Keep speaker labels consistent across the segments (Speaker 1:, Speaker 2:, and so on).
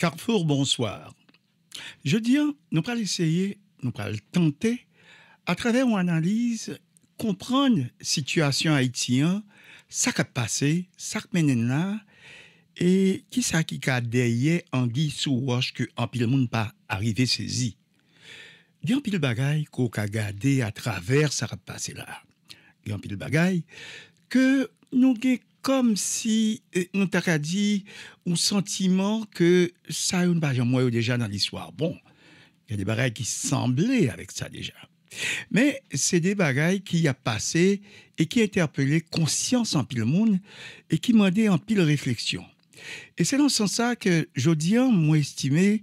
Speaker 1: Carrefour, bonsoir. Je dis, hein, nous allons essayer, nous allons tenter, à travers une analyse, comprendre la situation haïtienne, ce qui a passé, ce qui là, et qui ça qui a derrière en guise sous roche que en pile pas arrivé saisi. Il y a un pile bagaille qu'on a gardé à travers ce qui passé là. Il y a un pile bagaille que nous avons comme si eh, on t'a dit un sentiment que ça une pas moi déjà dans l'histoire. Bon, il y a des bagailles qui semblaient avec ça déjà. Mais c'est des bagailles qui a passé et qui a interpellé conscience en pile monde et qui m'ont en pile réflexion. Et c'est dans ce sens-là que Jodian moi estimé,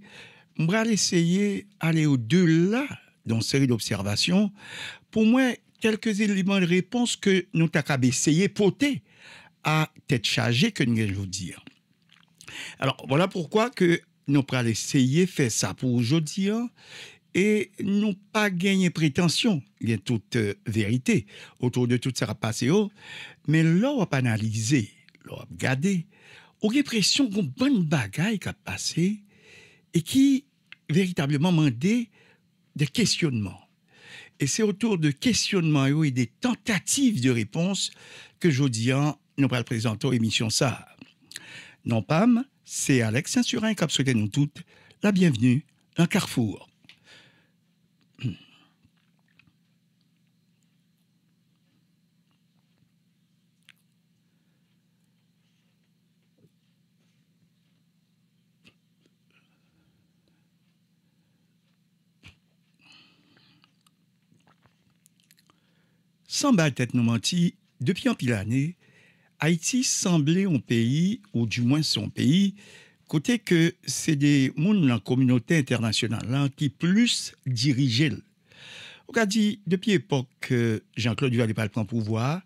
Speaker 1: m'a essayer d'aller au-delà d'une série d'observations pour moi quelques éléments de réponse que nous avons essayé de porter à tête chargée que nous allons dire. Alors, voilà pourquoi que nous avons essayer de faire ça pour aujourd'hui hein, et nous pas gagner prétention, il y a toute euh, vérité autour de tout ça passé, oh. mais là, on va analyser, on va regarder, on a l'impression qu'on bonne bagaille qui a passé et qui véritablement donné des questionnements. Et c'est autour de questionnements et des tentatives de réponse que en nous allons présenter émission ça. Non, Pam, c'est Alex Saint-Surin qui a souhaité nous toutes la bienvenue dans Carrefour. Sans mal tête nous menti, depuis un pile d'années, Haïti semblait un pays, ou du moins son pays, côté que c'est des mondes dans la communauté internationale hein, qui plus dirigeaient. On a dit, depuis l'époque euh, Jean-Claude Duvalier prend le pouvoir,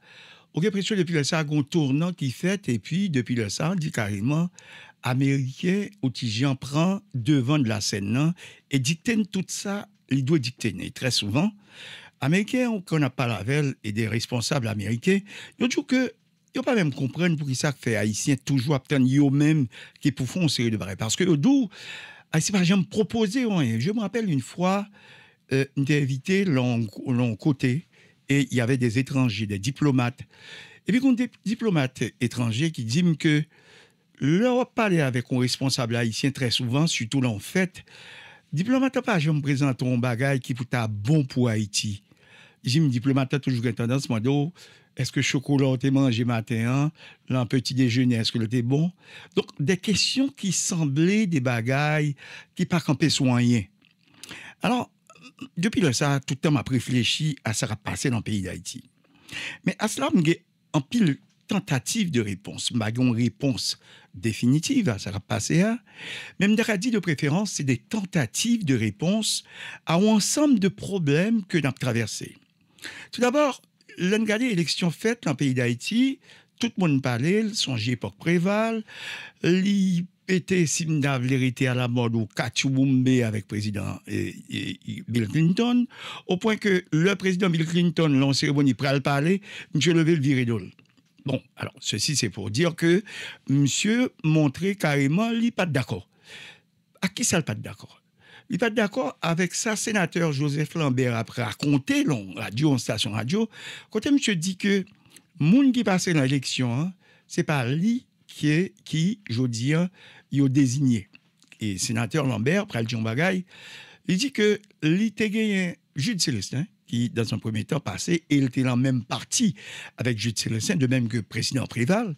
Speaker 1: on a l'impression depuis le ça, tournant qui fait, et puis depuis le ça, on dit carrément, Américain, jen prend devant de la scène, hein, et dictène tout ça, il doit dicter. très souvent, Américains, qu'on pas la velle et des responsables américains, ils ont dit que ils pas même comprendre pour ça fait Haïtien toujours obtenir eux-mêmes qui pour font série de Parce que d'où Haïtien par exemple proposer Je me rappelle une fois, euh, invité l'on côté et il y avait des étrangers, des diplomates. Et puis, qu'on des diplomates étrangers qui disent que leur parler avec un responsable haïtien très souvent, surtout l'en fait. diplomate pas, je me présente un bagage qui est bon pour Haïti. J'ai diplomate a toujours une tendance, moi, est-ce que chocolat on mangé matin, hein? un petit déjeuner, est-ce que le était bon? Donc, des questions qui semblaient des bagailles qui pas sur soignées. Alors, depuis le ça, tout le temps m'a réfléchi à ce qui passé dans le pays d'Haïti. Mais à cela, j'ai en pile tentative de réponse. magon une réponse définitive à ce qui a passé. Hein? Mais m'a dit de préférence, c'est des tentatives de réponse à un ensemble de problèmes que nous avons traversés. Tout d'abord, dernière, élection faite dans le pays d'Haïti, tout le monde parlait, sonje époque préval li était simdav l'erite à la mode ou Kachou avec président Bill Clinton, au point que le président Bill Clinton l'on le parler, M. le le d'eau. Bon, alors, ceci c'est pour dire que qu'il carrément, il pas d'accord. À qui ça le pas d'accord il n'est pas d'accord avec ça, sénateur Joseph Lambert, a raconter, long radio, en station radio, quand M. dit que monde qui passe dans l'élection, ce hein, c'est pas lui qui, est, qui je dis, il désigné. Et sénateur Lambert, après le Bagay, il dit que l'ITG, Jude Célestin, hein, qui, dans son premier temps, passé, il était dans même parti avec Jude Célestin, de même que président Préval.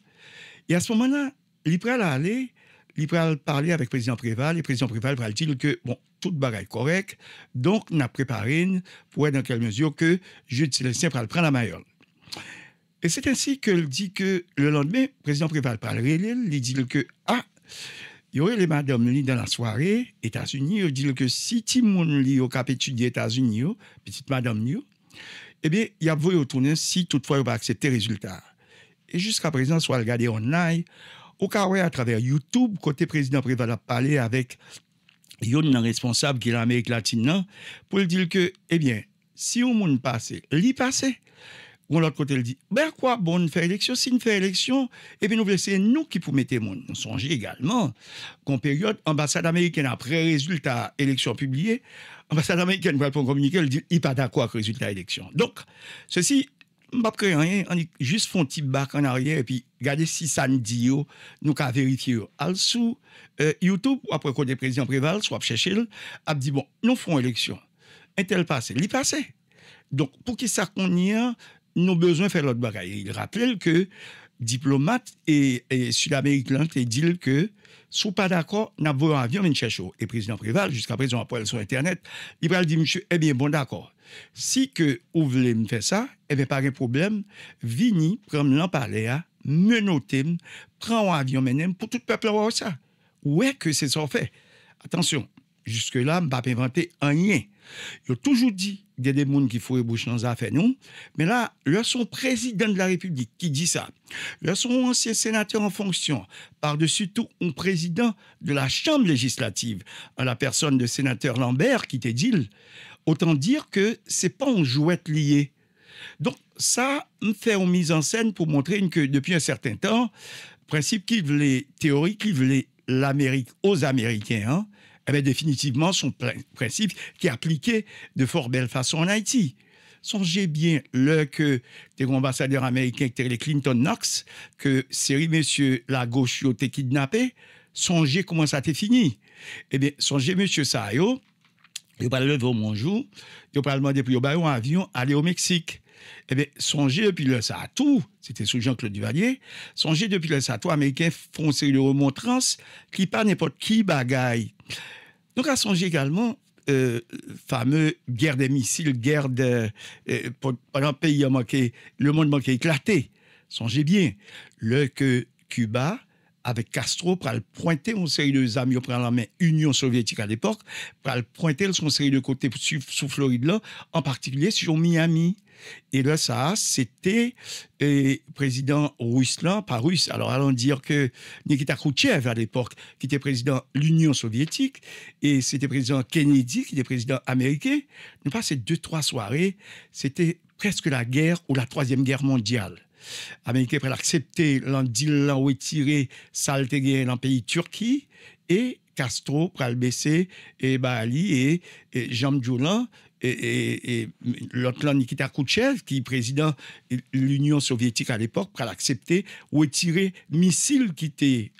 Speaker 1: Et à ce moment-là, il prêt à aller il va parler avec le président Préval, et le président Préval va dire que, bon, toute est correct, donc on a préparé pour être dans quelle mesure que Jude Célestin pour prendre la meilleure... Et c'est ainsi qu'il dit que le lendemain, le président Préval parle, il dit que, ah, il y aurait les madame dans la soirée, États-Unis, il dit que si Timon li au cap des États-Unis, petite madame li, eh bien, il y a voulu retourner si toutefois il va accepter le résultat. Et jusqu'à présent, soit le garder online, cas où, à travers YouTube, côté président Préval a parlé avec un responsable qui est l'Amérique latine, pour lui dire que, eh bien, si on monde passe, l'y passe. Ou l'autre côté, il dit, ben quoi, bon, faire élection, si on fait élection, et eh bien, nous, c'est nous qui pouvons mettre monde. nous songe également qu'en période, ambassade américaine, après résultat élection publié ambassade américaine va pour communiquer, elle dit, il pas d'accord avec résultat élection. Donc, ceci pas rien, on fait juste font un petit bac en arrière et puis regardez si ça nous dit, nous va vérifier. Alors, euh, YouTube, après qu'on le président préval, soit chercher, a dit bon, nous font élection. Un tel passé, il passe Donc, pour qu'il ça qu'on nous besoin faire l'autre bagaille. Il rappelle que diplomate et, et sud-américain te dit que, sous pas d'accord, n'a pas un avion, mais chercher. Et président préval, jusqu'à présent, après sur Internet, il va dire, monsieur, eh bien, bon d'accord. Si que voulez me faire ça, eh bien, pas de problème, vini, prendre parler me noter, prends un avion, même pour tout le peuple avoir ça. Ouais que c'est ça fait. Attention, jusque-là, je ne pas inventer un lien. Je toujours dit qu'il y a des gens qui font bouche dans les affaires, non Mais là, son président de la République qui dit ça, son ancien sénateur en fonction, par-dessus tout, un président de la Chambre législative, à la personne de sénateur Lambert qui te dit Autant dire que c'est pas une jouet lié. Donc, ça, me fait une mise en scène pour montrer que depuis un certain temps, principe qui voulait, théories qui voulait l'Amérique aux Américains, avait hein, eh définitivement, son principe qui est appliqué de fort belle façon en Haïti. Songez bien le que t'es ambassadeurs américains que les Clinton Knox, que série monsieur, la gauche été kidnappé, songez comment ça t'est fini. Eh bien, songez monsieur Sayo, a pas lever au Monjou, même pas le un avion aller au Mexique. Eh bien, songez depuis le Satou, c'était sous Jean-Claude Duvalier, songez depuis le Satou, américain, font une remontrance, qui pas n'importe qui bagaille. Donc, à songer également, euh, fameux guerre des missiles, guerre de. Euh, pendant le pays a manqué, le monde manquait éclaté. Songez bien, le que Cuba, avec Castro, pour le pointer une série de amis, prend la main Union soviétique à l'époque, pour le pointer une série de côté sous, Floride là, en particulier sur Miami. Et là, ça, c'était le euh, président russe pas russe. Alors, allons dire que Nikita Khrouchtchev, à l'époque, qui était président de l'Union soviétique, et c'était président Kennedy, qui était président américain, nous ces deux, trois soirées. C'était presque la guerre ou la troisième guerre mondiale. Américains pour accepter l'an l'en retirer salte dans le pays Turquie et Castro pour le baisser et Bali et, Jean Djoulan et, l'autre Nikita Khrouchtchev qui est président de l'Union soviétique à l'époque pral accepter retirer missiles qui étaient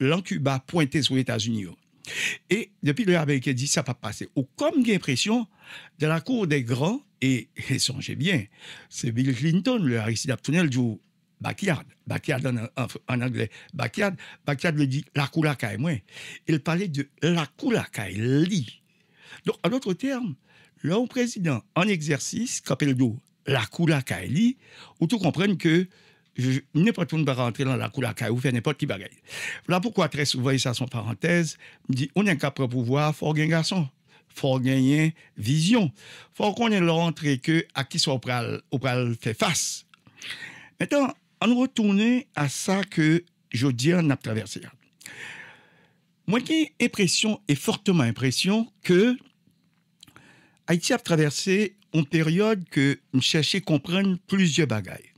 Speaker 1: l'en Cuba pointé sur les États-Unis. Et depuis le Américain dit ça va passer. Ou comme j'ai l'impression, de la cour des grands, et, songez bien, c'est Bill Clinton, le Aristide Abtounel, du backyard, backyard en, anglais, backyard, backyard le dit la cour la caille, Il parlait de la cour la caille, Donc, en d'autres termes, le président en exercice, quand il la cour la caille, ou tout comprendre que n'importe qui ne va rentrer dans la cour la caille ou faire n'importe qui bagaille. Voilà pourquoi très souvent, et ça son parenthèse, dit on est capable de pouvoir, faut gagner garçon, faut gagner vision, faut qu'on ait l'entrée que à qui soit au pral fait face. Maintenant, on retourne à ça que je dis en a traversé. Moi j'ai impression et fortement impression que Haïti a traversé une période que je cherchais comprendre plusieurs bagailles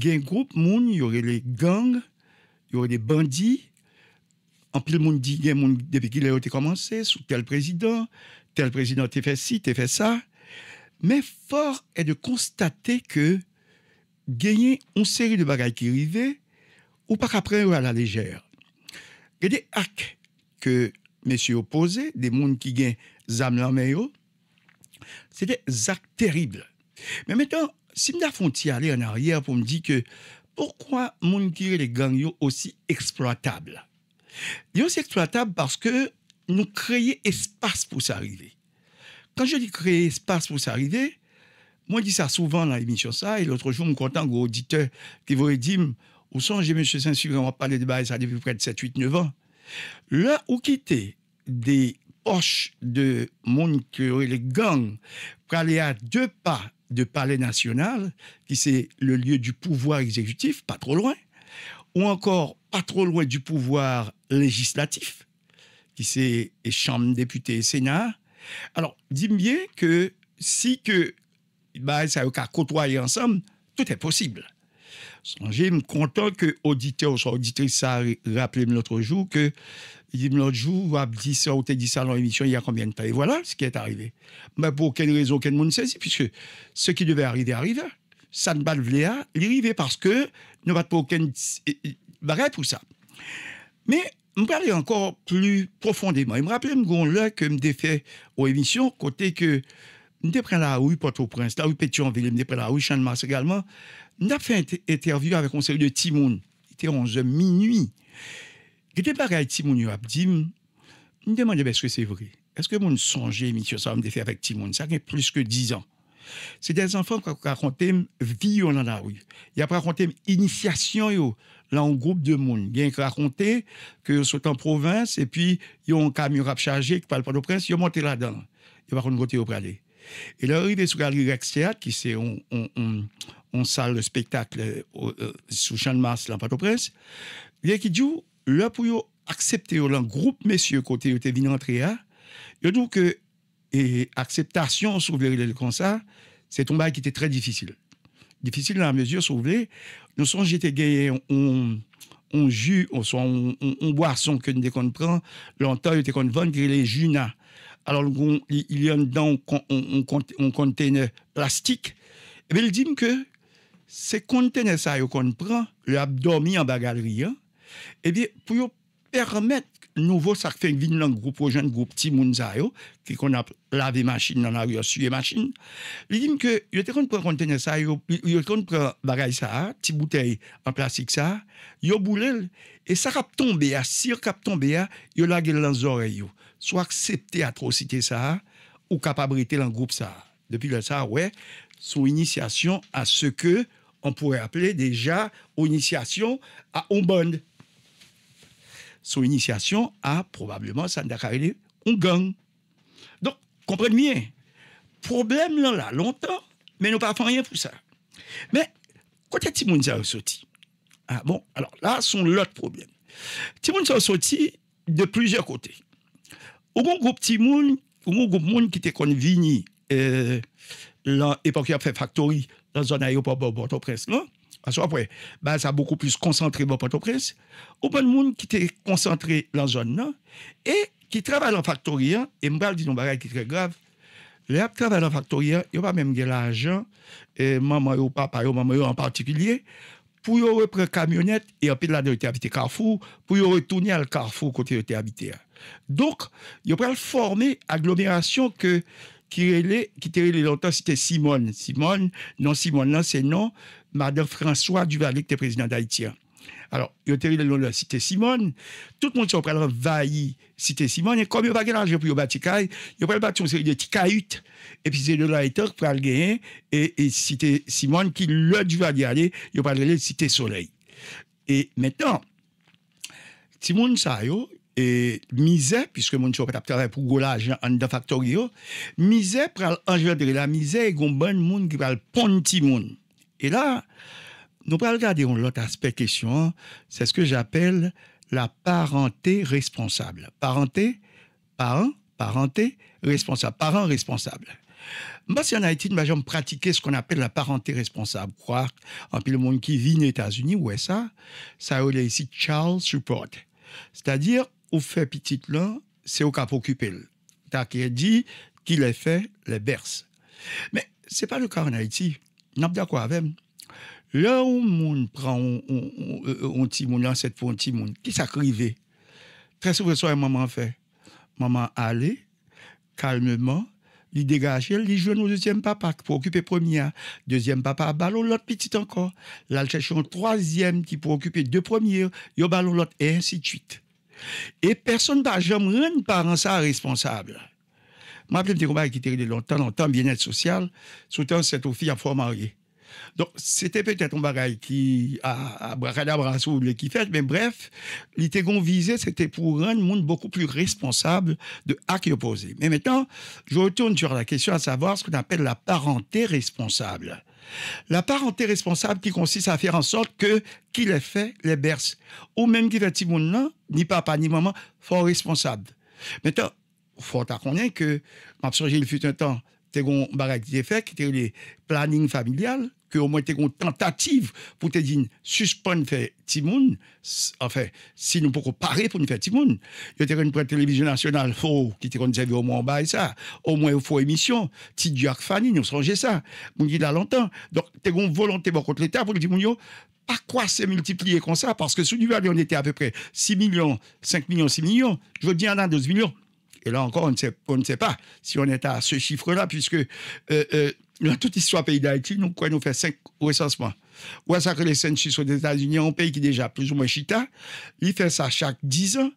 Speaker 1: un groupe y aurait des gangs, il y aurait des bandits, en le monde dit un monde depuis qu'il a été commencé sous tel président, tel président a fait ci, a fait ça. Mais fort est de constater que gagner une série de bagailles qui arrivaient ou pas qu'après à la légère. Il y a des actes que messieurs opposés, des gens qui gagnent zam c'était des actes terribles. Mais maintenant, si je fonti aller en arrière pour me dire que pourquoi mon qui les gangs aussi exploitables Ils aussi exploitables parce que nous créons espace pour s'arriver. Quand je dis créer espace pour s'arriver, moi je dis ça souvent dans l'émission ça, et l'autre jour, je suis content que auditeur qui vous dit, ou songez, M. saint sylvain on va parler de ça depuis près de 7, 8, 9 ans. Là où quitter des poches de monde et les gangs, pour aller à deux pas de Palais National, qui c'est le lieu du pouvoir exécutif, pas trop loin, ou encore pas trop loin du pouvoir législatif, qui c'est Chambre, députés et Sénat. Alors, dis bien que si que bah, ça a qu'à côtoyer ensemble, tout est possible. Je suis content que auditeur ou l'auditrice ça rappelé l'autre jour que l'autre jour, va dit ça, ou dit ça dans l'émission il y a combien de temps. Et voilà ce qui est arrivé. Mais pour quelle raison, quel monde saisit, puisque ce qui devait arriver arrive. Ça ne bat le il arrive parce que nous pas aucun barrière pour ça. Mais je parler encore plus profondément. Il me rappelle que je me défait aux émissions, côté que nous avons la rue Port-au-Prince, la rue Pétionville, nous avons la rue Chanmas également. Nous avons fait une interview avec un série de Timoun. Il était 11 h minuit. Il était pareil, Timoun, a dit, nous demande est-ce que c'est vrai. Est-ce que mon songe monsieur, ça me fait avec Timoun? Ça fait plus que 10 ans. C'est des enfants qui racontent vie dans la rue. Ils racontent initiation l'initiation, là en groupe de monde. Ils raconté que sont en province et puis ils ont un camion rap chargé qui parle pas de prince, ils ont monté là-dedans. Ils vont raconter au pralé. Et là, il est sur Galerie Rex Théâtre, qui c'est on, on, on, salle de spectacle euh, euh, sous sous de Mars, là, au prince Il y a qui dit, là, pour accepter le groupe messieurs côté où tu venu entrer, il hein, dit que l'acceptation, acceptation sur le comme ça, c'est un bail qui était très difficile. Difficile dans la mesure, si vous voulez, nous sommes j'étais gagné, on, on jus, on, on, on, boisson que nous qu'on prend, longtemps, était qu'on vend, les jus, alors il y a dedans on, conteneur plastique. Et bien, il dit que ces conteneurs ça qu'on prend, le abdomen en bagagerie, hein, et eh bien, pour permettre nouveau sac fait venir dans groupe jeune groupe petit moun qui qu'on a lavé machine dans la rue sué machine il dit que il était prendre conteneur ça il était prendre bagage ça petite bouteille en plastique ça il boule, et ça cap tomber à cire cap tomber il la dans les oreilles soit accepter l'atrocité sa, ou kapabrite l'un groupe ça. Depuis le ça ouais, initiation initiation à ce que on pourrait appeler déjà initiation à bond Son initiation à probablement ça un gang. Donc, comprenez bien. Problème là, là longtemps, mais nous pas faisons rien pour ça. Mais, côté a sorti. Ah bon, alors là, sont l'autre problème. Timounza sorti de plusieurs côtés. Ou bon groupe petit moun, ou bon groupe moun qui te kon à euh, l'époque qui a fait factory dans zone aéroport Port-au-Prince, non? Parce après, ben ça a beaucoup plus concentré dans Port-au-Prince. Ou bon moun qui te concentré dans zone, non? Et qui travaille en factory, hein? et je dis non chose qui très grave, les gens travaillent dans factory, ils hein, n'ont pas même de l'argent, et maman yo, papa yo, maman en particulier, pour reprendre une camionnette et en pile la de habité Carrefour, pour retourner à Carrefour côté étaient habité. Donc, yo pral former agglomération que qui était longtemps, c'était Simone. Simone, non, Simone, là, c'est non, Madame François Duvalier, qui était président d'Haïti. Alors, il était dans la cité Simone, tout le monde s'est pris cité Simone, et comme il n'y a pas d'argent pour bâtir caille, il a bâti une série de petites et puis c'est de là qu'il pour le gagner, et, et cité Simone, qui le Duvalier, y aller, il a parlé de cité Soleil. Et maintenant, Simone Sayo, et misère, puisque mon peut a travailler pour gros en dans factory, misère pour engendrer la misère et un bon monde qui va le petit monde. Et là, nous allons regarder un autre aspect question, c'est ce que j'appelle la parenté responsable. Parenté, parent, parenté responsable, parent responsable. Moi, si en Haïti, je pratiqué ce qu'on appelle la parenté responsable. Croire, en plus, le monde qui vit aux États-Unis, où est ça, ça a ici Charles Support. C'est-à-dire, ou fait petit là, c'est au cap occuper. T'as qui dit qu'il a fait, les berce. Mais ce n'est pas le cas en Haïti. N'a pas d'accord avec. Là où on prend un petit monde, l'ancêtre pour un petit monde, qui s'acrivait. Très souvent, que maman fait. Maman allait, calmement, lui dégageait, lui jouait au deuxième papa pour occuper premier. Deuxième papa, ballon l'autre petit encore. Là, un troisième qui pour occuper deux premiers, ballon l'autre, et ainsi de suite. Et personne n'a jamais rendu parent ça responsable. Moi, je me qui était longtemps, longtemps, bien-être social, surtout cette fille à fort mariée. Donc, c'était peut-être un bagage qui a, a sous le qui fait, mais bref, l'idée qu'on visait, c'était pour rendre le monde beaucoup plus responsable de qui opposé. Mais maintenant, je retourne sur la question à savoir ce qu'on appelle la parenté responsable. La parenté responsable qui consiste à faire en sorte que qui les fait les berce. Ou même qui fait ni papa ni maman, fort responsable. Maintenant, faut reconnaître que, m'a il fut un temps, t'es un qui fait, qui était le planning familial, que au moins une tentative pour te dire suspendre faire Timoun enfin si nous pouvons parer pour nous faire Timoun il y a une télévision nationale faux oh, qui te conservé au moins en bas ça au moins il émission Tidiak Fanny nous songez ça on il a longtemps donc tu as une volonté contre l'état pour dire mon quoi se multiplier comme ça parce que sous du on était à peu près 6 millions 5 millions 6 millions je veux dire en a 12 millions et là encore, on ne sait, pas si on est à ce chiffre-là, puisque euh, euh, dans toute l'histoire pays d'Haïti, nous quoi nous faire cinq recensements. Ou ce que les census aux États-Unis, un pays qui est déjà plus ou moins chita, il fait ça chaque 10 ans.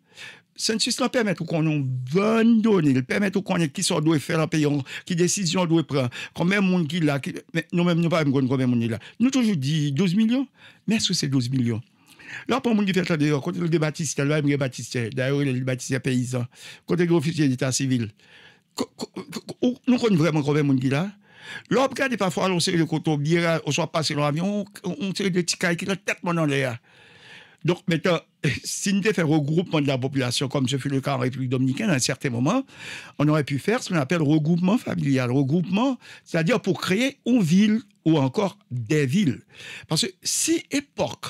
Speaker 1: Census là permet qu'on ait bonne données, il permet qu'on ait qui sont doit faire en pays, qui décision doit prendre, combien de monde qui là, nous ne nous pas combien de monde là. Nous toujours dit 12 millions, mais est-ce que c'est 12 millions. Là, pour les gens qui font d'ailleurs, quand le Baptiste, le Mme Baptiste, d'ailleurs, le Baptiste paysan, quand le officier d'État civil, nous connaissons vraiment combien de monde qui là. L'homme regarde parfois on le de coton on soit passé dans l'avion, on fait des petits qui sont tête dans l'air. Donc maintenant, si nous fait regroupement de la population, comme ce fut le cas en République dominicaine à un certain moment, on aurait pu faire ce qu'on appelle regroupement familial. Regroupement, c'est-à-dire pour créer une ville ou encore des villes. Parce que si époque,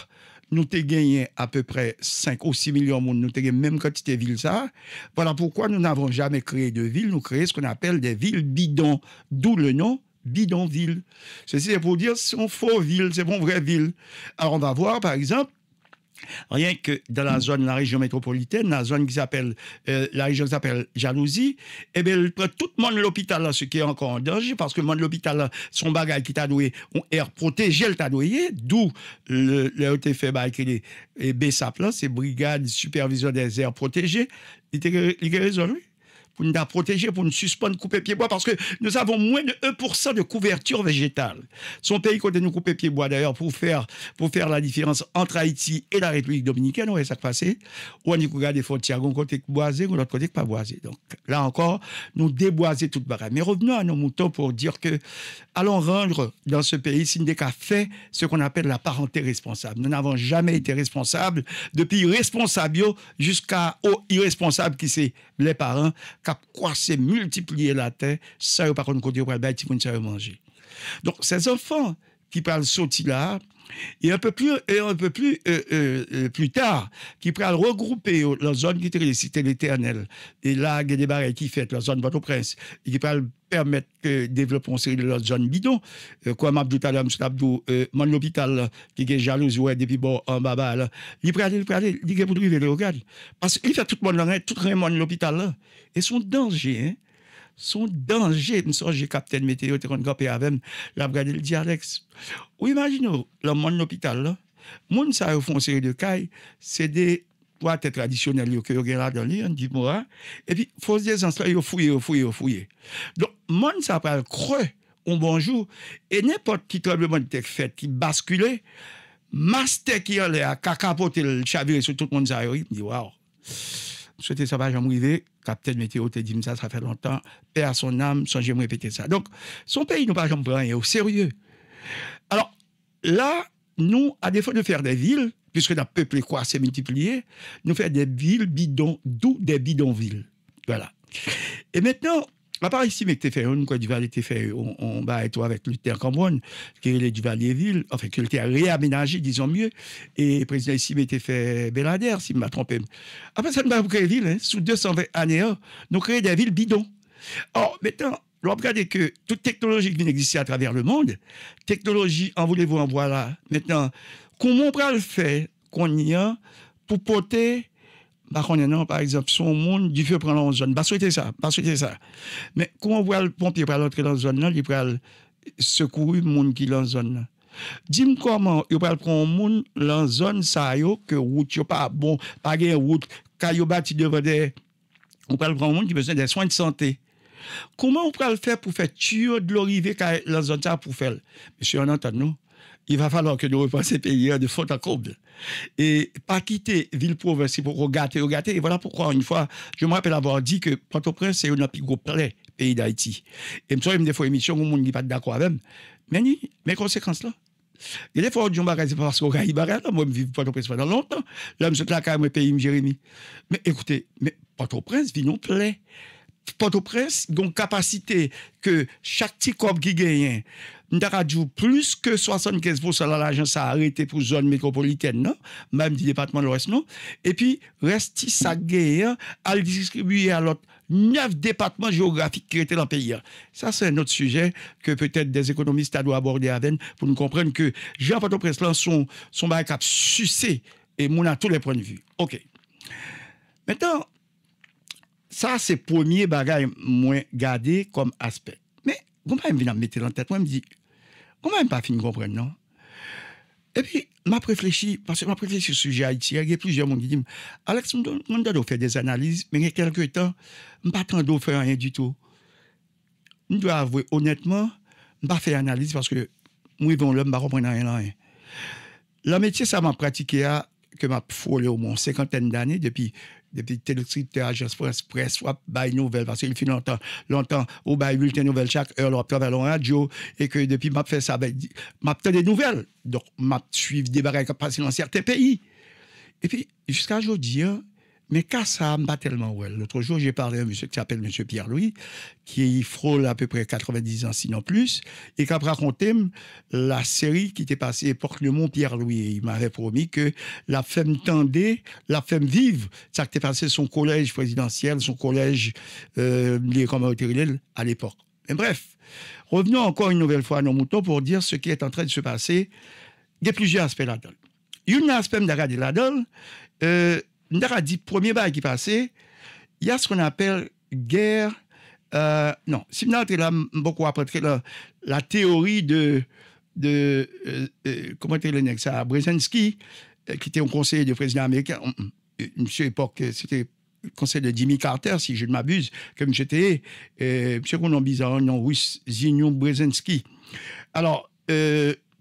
Speaker 1: nous avons gagné à peu près 5 ou 6 millions de monde, nous avons gagné même quantité de ville, Ça. Voilà pourquoi nous n'avons jamais créé de ville. nous créons ce qu'on appelle des villes bidons, d'où le nom bidonville. Ceci est pour dire, c'est une faux ville, c'est une vraie ville. Alors on va voir, par exemple, Rien que dans la zone, la région métropolitaine, la zone qui s'appelle, euh, la région qui s'appelle Jalousie, eh tout le monde de l'hôpital, ce qui est encore en danger, parce que le monde de l'hôpital, son bagage qui t'a doué, on est protégé, le d'où le, le fait, est et c'est Brigade Supervision des Airs Protégés, il était résolu pour nous protéger, pour nous suspendre, couper pieds bois, parce que nous avons moins de 1% de couverture végétale. Son pays côté nous couper pieds bois, d'ailleurs, pour faire, pour faire la différence entre Haïti et la République dominicaine, on ça passé, où on y regarde des frontières, côté boisé, ou l'autre côté pas boisé. Donc, là encore, nous déboiser toute barrière. Mais revenons à nos moutons pour dire que, allons rendre dans ce pays, qu'à fait ce qu'on appelle la parenté responsable. Nous n'avons jamais été responsables, depuis responsabio jusqu'à irresponsable qui c'est les parents cap croissé, multiplier la terre, ça, par contre, côté, on va le petit ça manger. Donc, ces enfants qui parlent sortir là, et un peu plus, et un peu plus, euh, euh, euh, plus tard, qui pourra regrouper la zone qui était cité l'éternel. Et là, il y a des qui fait la zone de prince qui pourra permettre que développement série de la zone bidon. Comme Abdou Talam, Abdou, mon hôpital, qui est jalouse, ouais, depuis bon, en bas, là. Il aller, il aller, il Parce qu'il fait tout le monde, tout le monde l'hôpital, hein. Et son danger, hein son danger. Je me suis capitaine météo, tu es avec la regardé le dialecte. Ou imaginez, le monde l'hôpital, là, ça sa font série de cailles, c'est des trois traditionnels traditionnelles que vous là dans l'île, du et puis, fausse des ancêtres, ils fouillé, ils fouillé, ils fouiller. Donc, monde ça parle creux, un bonjour, et n'importe qui tremblement de tête fait, qui basculait, master qui a l'air, cacapoter le chavirer sur tout le monde, ça, il me dit, waouh, c'était ça va jamais arriver capitaine météo te dit ça, ça fait longtemps, Père à son âme, sans jamais répéter ça. Donc, son pays, nous, par exemple, est au sérieux. Alors, là, nous, à défaut de faire des villes, puisque notre peuple quoi s'est multiplié, nous faisons des villes bidons, d'où des bidonvilles. Voilà. Et maintenant, à part ici, mais fait une, quoi, du Valais, fait, on, va bah, et toi, avec Luther Cambronne, qui est du Valais-Ville, enfin, qui était réaménagé, disons mieux, et le président ici, m'était fait Belader, si je ne Après, ça ne a pas créer ville, hein, sous 220 années, nous créer des villes bidons. Or, maintenant, l'on est que toute technologie qui vient d'exister à travers le monde, technologie, en voulez-vous, en voilà. Maintenant, comment on prend le fait qu'on y a, pour porter Bakon yon nan, par exemple, son moun di fè pran lan zon. Bas wè te sa, bas wè te sa. Mè kouman wè al pompi yon pral antre lan zon nan, yon pral sekou yon moun ki lan zon nan. Dim kouman yon pral pran moun lan zon sa yo ke wout yo pa bon, pa gen wout, ka yon bati devode, yon pral pran moun ki besen de soan de sante. Kouman yon pral fè pou fè tsyo de lorive ka lan zon sa pou fè l? Mè sè yon an tan nou? il va falloir que nous repensions pays hein, de faute à Et pas quitter ville-province, pour gâter, gâter. Et voilà pourquoi, une fois, je me rappelle avoir dit que Port-au-Prince, c'est un plus gros Un pays d'Haïti. Et je me des fois, émission où le monde n'est pas d'accord avec même. Mais ni, mes conséquences là. Il y a des fois, on dit, c'est parce qu'on a barré, moi, je vis Port-au-Prince pendant longtemps. Là, je suis là, quand même, pays, Jérémy. Mais écoutez, mais Port-au-Prince vit nous plaît. Port-au-Prince, donc capacité que chaque petit corps qui gagne, nous plus que 75% de l'agence a arrêté pour zone métropolitaine, non? même du département de l'Ouest. non Et puis, reste sa guerre, hein, à le distribuer à l'autre neuf départements géographiques qui étaient dans le pays. Hein. Ça, c'est un autre sujet que peut-être des économistes doivent aborder avec pour nous comprendre que Jean-Paul Preslan, son, son cap et mon a tous les points de vue. OK. Maintenant, ça, c'est le premier bagage moins gardé comme aspect. Mais, vous pouvez me mettre la tête, moi, me dis... Comment même pas de comprendre, non? Et puis, m'a réfléchi, parce que m'a réfléchi sur le sujet Haïti, il y a plusieurs gens qui disent, Alex, on doit faire des analyses, mais il y a quelques temps, je pas tant de faire rien du tout. Je dois avouer, honnêtement, je pas fait analyse parce que moi, l'homme, je ne comprends rien Le métier, ça m'a pratiqué, que m'a frôlé au moins cinquantaine d'années, depuis depuis Téléxit, Agence Presse, Presse, Wap, by Nouvelle, parce qu'il fait longtemps, longtemps, au by Bulletin Nouvelle, chaque heure, on travaille en radio, et que depuis, m'a fait ça, ben, m'a des nouvelles. Donc, m'a suivi des barrages qui dans certains pays. Et puis, jusqu'à aujourd'hui, hein, mais cas ça, pas tellement ouais. L'autre jour, j'ai parlé à un monsieur qui s'appelle monsieur Pierre-Louis, qui frôle à peu près 90 ans, sinon plus, et qui a raconté hum, la série qui était passée porte le mont Pierre-Louis. il m'avait promis que la femme tendait, la femme vive, ça qui était passé son collège présidentiel, son collège, euh, à l'époque. Mais bref, revenons encore une nouvelle fois à nos moutons pour dire ce qui est en train de se passer. des plusieurs aspects là-dedans. Il y a un aspect de la là Ndara dit, premier bail qui passait, il y a ce qu'on appelle guerre. Euh, non, si nous là, beaucoup après la, la théorie de. de euh, euh, comment était le nec ça Brzezinski, qui était au conseil du président américain. Hum, hum, monsieur époque, c'était conseil de Jimmy Carter, si je ne m'abuse, comme j'étais, M. Conon Bizarre, non russe, Zinion Brzezinski. Alors,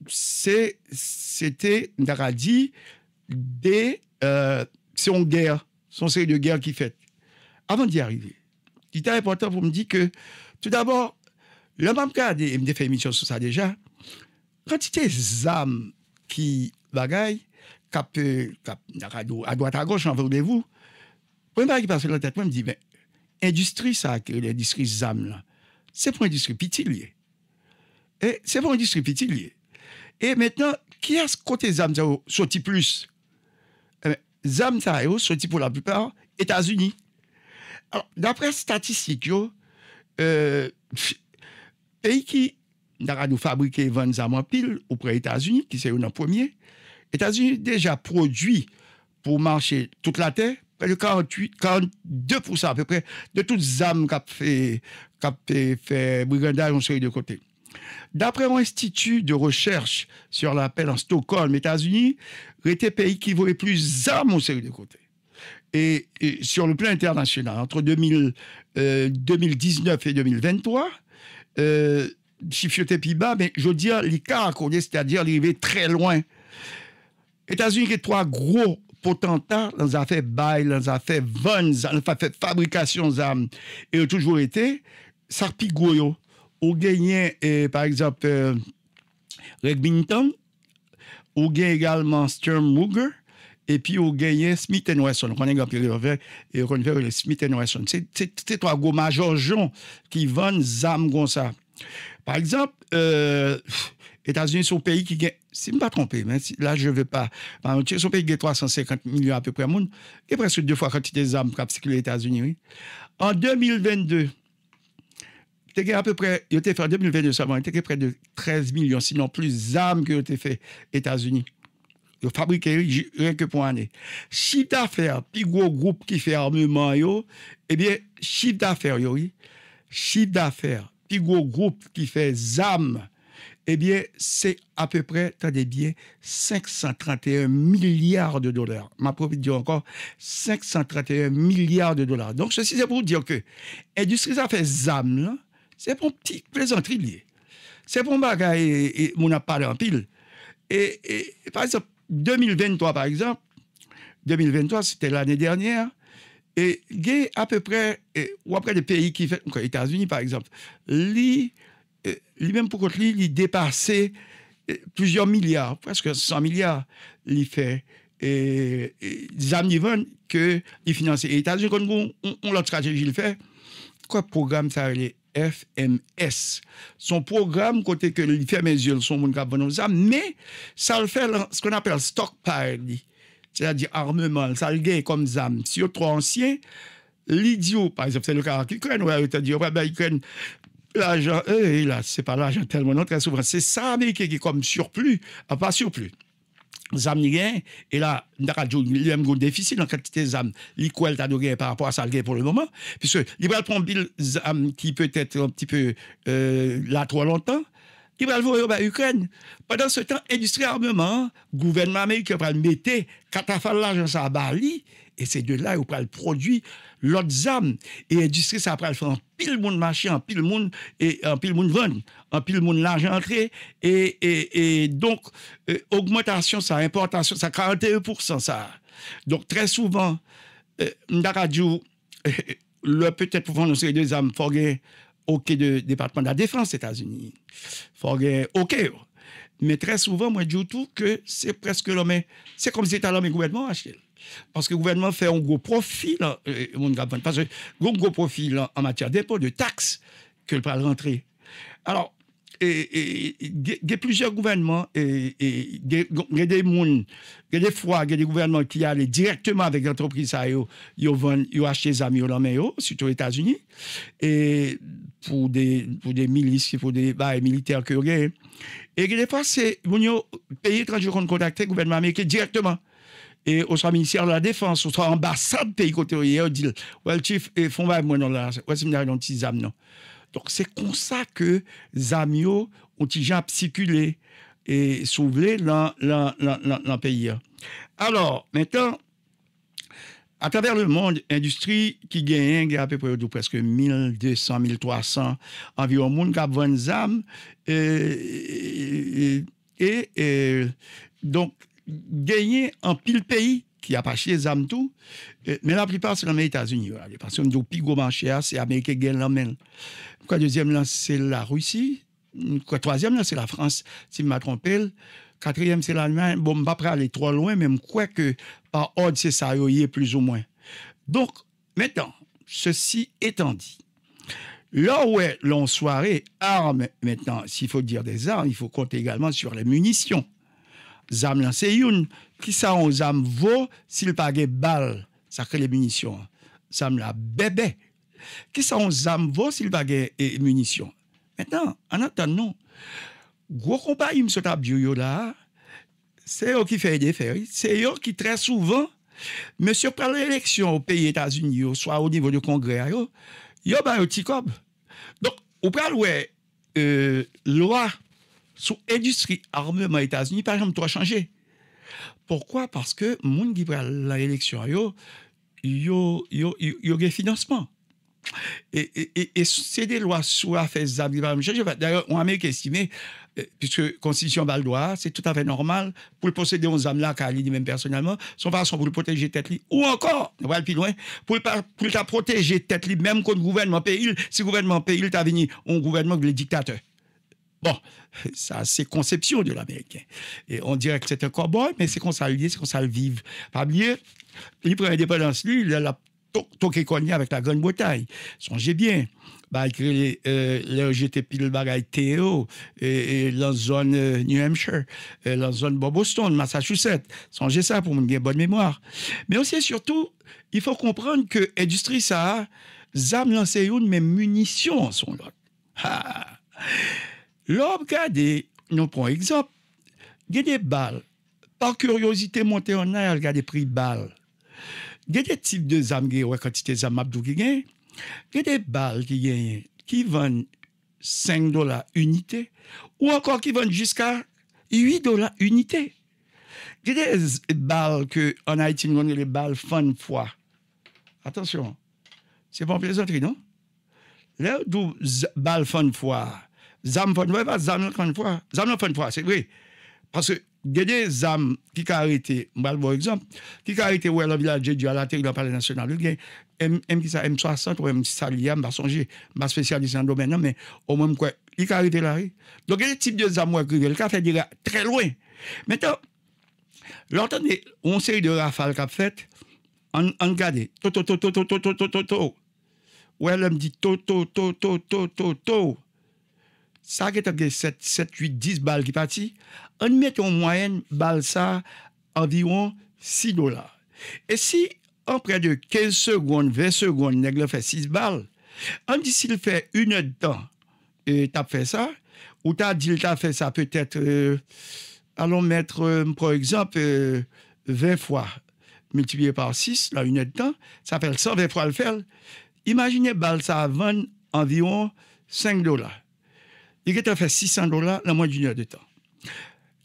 Speaker 1: c'était, Ndara dit, des. C'est une guerre, son série de guerres qui fait. Avant d'y arriver, il est important pour me dire que, tout d'abord, le MAMKA et me fait émission sur ça déjà, quantité d'âmes qui bagaille, cap, cap, à droite à gauche, en voulez vous, première qui passe dans la tête, moi, me dit, mais, industrie, ça, l'industrie ZAM, là, c'est pour l'industrie pitilier. Et c'est pour l'industrie pitilier. Et maintenant, qui est ce côté ZAM, ça, sorti plus? yo sorti pour la plupart États-Unis. Alors, d'après statistiques, euh, pays qui a nous fabriqué 20 armes en pile auprès États-Unis, qui c'est en premier, États-Unis déjà produit pour marcher toute la terre, près de 48, 42% à peu près de toutes les armes qu'a fait, fait Brigandage, on de côté. D'après un institut de recherche sur l'appel en Stockholm, États-Unis, était pays qui voulait plus d'armes au sérieux de côté. Et, sur le plan international, entre 2000, 2019 euh, et 2023, euh, chiffre mais je veux dire, l'ICA a c'est-à-dire arrivé très loin. États-Unis, qui trois gros potentats dans les affaires bail, dans les affaires vannes dans les affaires fabrication d'armes, et ont toujours été, Sarpi Goyo, ou par exemple, euh, ou gagne également Sturm Mugger. et puis ou gagne Smith Wesson. On connaît le verre et on connaît Smith Wesson. C'est trois gros majors gens qui vendent des armes comme ça. Par exemple, les euh, États-Unis sont un pays qui gagne, si je ne me trompe pas, trompé. là je ne veux pas, Ils sont un pays qui gagne 350 millions à peu près à monde, et presque deux fois la quantité des armes que les États-Unis. En 2022, était à peu près, il était fait en 2022 seulement, il était près de 13 millions, sinon plus ZAM que été fait États-Unis. Ils fabriqué rien que pour année. Chiffre d'affaires, plus gros groupe qui fait armement, yo, eh bien, chiffre d'affaires, oui. Chiffre d'affaires, plus gros groupe qui fait ZAM, eh bien, c'est à peu près, des bien, 531 milliards de dollars. Ma propre encore 531 milliards de dollars. Donc, ceci, c'est pour dire que l'industrie a fait ZAM, c'est pour une petite plaisanterie, c'est pour un un et on parlé parlé pile. et, et, par exemple, 2023, par exemple, 2023, c'était l'année dernière, et il y a à peu près, ou après des pays qui font, les États-Unis, par exemple, lui-même euh, pour lui, il dépassait euh, plusieurs milliards, presque 100 milliards, il fait. Et, que les Les États-Unis, on, on, on leur stratégie, il fait. Quoi, programme, ça, FMS. Son programme, côté que le fait mes yeux, son monde qui mais ça le fait ce qu'on appelle stockpile, c'est-à-dire armement, ça le gagne comme ça, Si on trop ancien, l'idiot, par exemple, c'est le cas qu'il ouais, c'est-à-dire, ouais, ben, l'argent, euh, là, c'est pas l'argent tellement, très souvent, c'est ça, mais qui est comme surplus, ah, pas surplus zam ni gen, e la, ndaka djou, li yon goun defisi nan armes. zam, li kouel par rapport a sa gen pou le moment. Puisque li bral pon bil zam ki peut être un petit peu euh, trop longtemps, lontan, li va vou yo ba Ukren. Pendan se tan, industrie armement, gouvernement Amerike pral mette katafal la à sa bali, et c'est de là où pral produit l'autre âme. Et l'industrie, ça prend faire un pile monde marché, en pile monde, et en pile monde vendre, en pile monde l'argent entré. Et, et, donc, euh, augmentation, ça, importation, ça, 41%, ça. Donc, très souvent, euh, la radio, euh, le peut-être pour nous, deux âmes, faut OK de département de la défense États-Unis. Faut OK. Oh. Mais très souvent, moi, je dis tout que c'est presque l'homme. C'est comme si c'était l'homme et gouvernement acheté. Parce que le gouvernement fait un gros profil, euh, parce que gros profil en, matière d'impôts, de taxes, que le pral rentrer. Alors, il y a plusieurs gouvernements, il y a des gens, il y a des fois, il y a des gouvernements qui allaient directement avec l'entreprise, ils ont des amis au surtout aux États-Unis, pour des, milices, pour des bah, militaires Et il y a des fois, c'est, les pays étrangers qui ont contacté le gouvernement américain directement et au sera ministère de la Défense, au sera ambassade pays côté on dit well chief et font moi dans la ouais c'est non. Donc c'est comme ça que Zamio ont déjà circulé et soulevé dans le pays. Alors, maintenant à travers le monde, l'industrie qui gagne à peu près presque 1200, 1300 environ monde qui a des et, et donc pile pile qui qui qui pas âmes tout, euh, mais la plupart c'est dans les unis ah, La plupart nous nan do pi c'est deuxième c'est la Russie. quoi troisième c'est la France, si je m'a trompé Quatrième, c'est l'Allemagne. Bon, après, pas aller trop loin, je crois que par ordre, c'est ça. y plus ou moins donc maintenant ceci étant dit, Là où est soirée, armes, maintenant, s'il faut dire des armes, il faut compter également sur les munitions. Zame lan se youn ki sa an zame vo sil page bal sakre le munisyon. Zame lan bebe. Ki sa an zame vo sil page e, munisyon. Metan, an atan nou. Gwo kompa yon sotap diyo la, se yo ki fèye de fèye, se yo ki trè souvan, mèsyo pral lè lèksyon ou peyi Etasun yo, swa ou nivou de kongre a yo, yo bè yon tikob. Don, ou pral wè euh, loa, sous industrie armement États-Unis, par exemple, doit changer. Pourquoi? Parce que gens qui l'élection, yo, yo, yo, yo, financement. Et, et, et, c'est des lois sur affaires D'ailleurs, on Amérique estimé, euh, puisque Constitution va le droit, c'est tout à fait normal pour le posséder aux s'amène là, car il dit même personnellement, son façon pour le protéger tête ou encore, on va plus loin, pour, pour le protéger tête même contre le gouvernement pays, si le gouvernement pays, il venu un gouvernement de dictateur. Bon, ça, c'est conception de l'Américain. Et on dirait que c'est un cowboy, mais c'est qu'on ça c'est qu'on ça vive. Pas bien' il prend lui, il a la cogné avec la Grande-Bretagne. Songez bien, malgré euh, le GTP, le bagaille Théo, et, la zone euh, New Hampshire, euh, la zone Boston, Massachusetts. Songez ça pour une bonne mémoire. Mais aussi, surtout, il faut comprendre que l'industrie, ça a, lancé une, mais munitions sont Ha ah. Là, regardez, nous prenons exemple, il y a des balles. Par curiosité, monté en air, des prix balles. Il y a des types de zam ou des quantité zam qui Il y a des balles qui gagnent, qui vendent 5 dollars unité, ou encore qui vendent jusqu'à 8 dollars unité. Il y a des balles que, en Haïti, nous avons les balles fun fois. Attention, c'est pas plaisanterie, non? Là, d'où balles fun fois zam fon zam c'est vrai. Parce que, des zam qui ont arrêté, exemple, qui ont arrêté, le village du à la dans palais national, il y a M, M60 ou M Salia, y pas dans le domaine, mais au moins, quoi, il arrêté là. Donc, il y a des types de qui ont fait très loin. Maintenant, l'entendez, on série de rafales qu'a fait, to, to, dit, to, to, to, to, to, to, ça qui 7, 7, 8, 10 balles qui partent, on met en moyenne balle ça environ 6 dollars. Et si en près de 15 secondes, 20 secondes, nègre fait 6 balles, on dit s'il fait une heure de temps et tu as fait ça, ou as dit as fait ça peut-être, euh, allons mettre, euh, par exemple, 20 euh, fois multiplié par 6, là, une heure de temps, ça fait 120 fois le faire. Imaginez balle ça environ 5 dollars il a fait 600 dollars dans moins d'une heure de temps.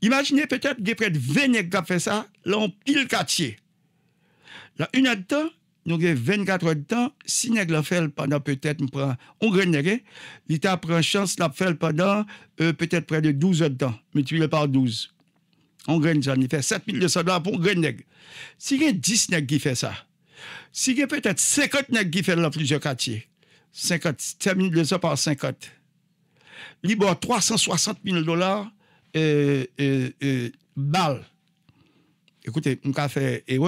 Speaker 1: Imaginez peut-être qu'il y a près de 20 nègres qui ont fait ça dans un pile quartier. Dans une heure de temps, nous avons 24 heures de temps, si nègres l'ont fait pendant peut-être, on grain nègre, il a pris une chance de faire pendant euh, peut-être près de 12 heures de temps, Mais tu multiplié par 12. On gagne ça, il fait 7200 dollars pour un grain nègre. S'il y a 10 nègres qui fait ça, il y a peut-être 50 nègres qui fait dans plusieurs quartiers, 50, 7200 par 50 li a 360 000 dollars de balles. Écoutez, mon café et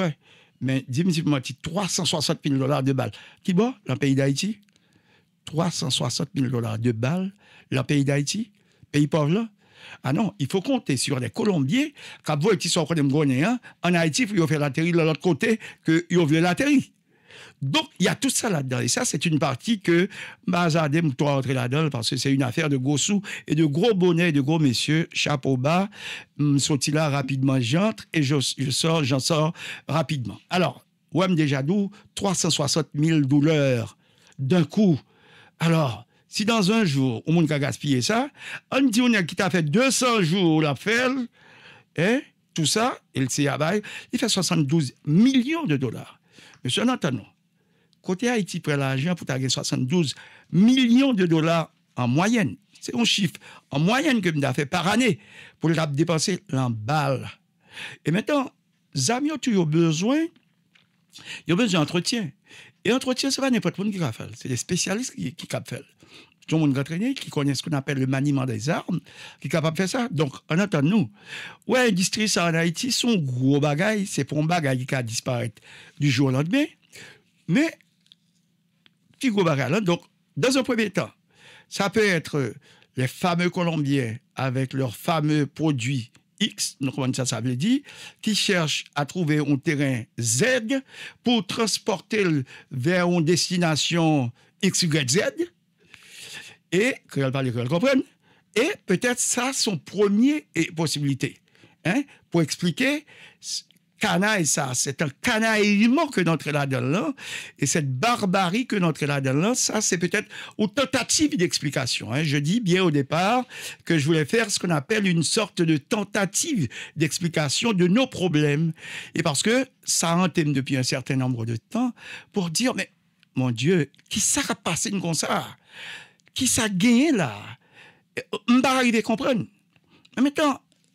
Speaker 1: mais dis-moi, 360 000 dollars de balles. Qui bon, dans le pays d'Haïti 360 000 dollars de balles, le pays d'Haïti, pays pauvre là. Ah non, il faut compter sur les Colombiens qui sont en hein. Haïti vous faire fait de l'autre côté que ils ont la donc, il y a tout ça là-dedans. Et ça, c'est une partie que Mazadem doit rentrer là-dedans parce que c'est une affaire de gros sous et de gros bonnets et de gros messieurs. Chapeau bas, hum, sont-ils là rapidement J'entre et je, sors, j'en sors rapidement. Alors, déjà déjà 360 000 douleurs d'un coup. Alors, si dans un jour, on a gaspillé ça, on dit on a qui fait 200 jours l'affaire, et hein, tout ça, il fait 72 millions de dollars. Monsieur Nathanon, Côté Haïti prend l'argent pour gagner 72 millions de dollars en moyenne. C'est un chiffre en moyenne que nous avons fait par année pour le dépenser l'emballe. Et maintenant, Zamio, tu besoin, il a besoin d'entretien. Et entretien, ce n'est pas n'importe qui va faire. C'est des spécialistes qui, qui font. Tout le monde qui qui connaît ce qu'on appelle le maniement des armes, qui est capable de faire ça. Donc, en attendant, nous, ouais, l'industrie, ça en Haïti, sont gros bagaille, c'est pour un bagaille qui va disparaître du jour au lendemain. Mais donc, dans un premier temps, ça peut être euh, les fameux Colombiens avec leur fameux produit X, ça, ça veut dire, qui cherchent à trouver un terrain Z pour transporter vers une destination X, Y, Z. Et, que Et peut-être ça, son premier eh, possibilité. Hein, pour expliquer canaille, ça. C'est un canaillement que notre là-dedans Et cette barbarie que notre là-dedans ça, c'est peut-être une tentative d'explication. Hein. Je dis bien au départ que je voulais faire ce qu'on appelle une sorte de tentative d'explication de nos problèmes. Et parce que ça thème depuis un certain nombre de temps pour dire, mais mon Dieu, qui s'est a passé une comme ça? Qui ça gagné là? Euh, on va arriver à comprendre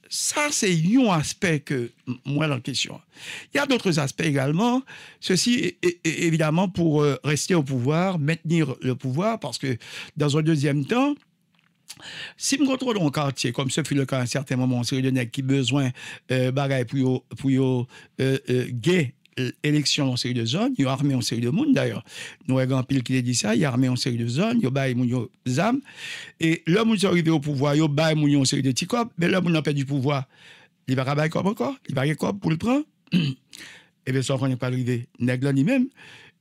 Speaker 1: ça, c'est un aspect que moi la question. Il y a d'autres aspects également. Ceci, évidemment, pour euh, rester au pouvoir, maintenir le pouvoir, parce que dans un deuxième temps, si me retrouve dans quartier, comme ce fut le cas à un certain moment, c'est de qui besoin euh, bagaille pour pour euh, euh, gay élection en série de zones, y a armé en série de monde d'ailleurs. Nous avons pile qui dit ça, y a armé en série de zones, ils ont baillé zam. Et l'homme qui est arrivé au pouvoir, ils ont baillé en série de petits corps, mais l'homme qui a perdu le pouvoir, il va rabattre corps encore, il va rien pour le prendre. Et eh bien, ça, on n'est pas arrivé. pas, lui-même,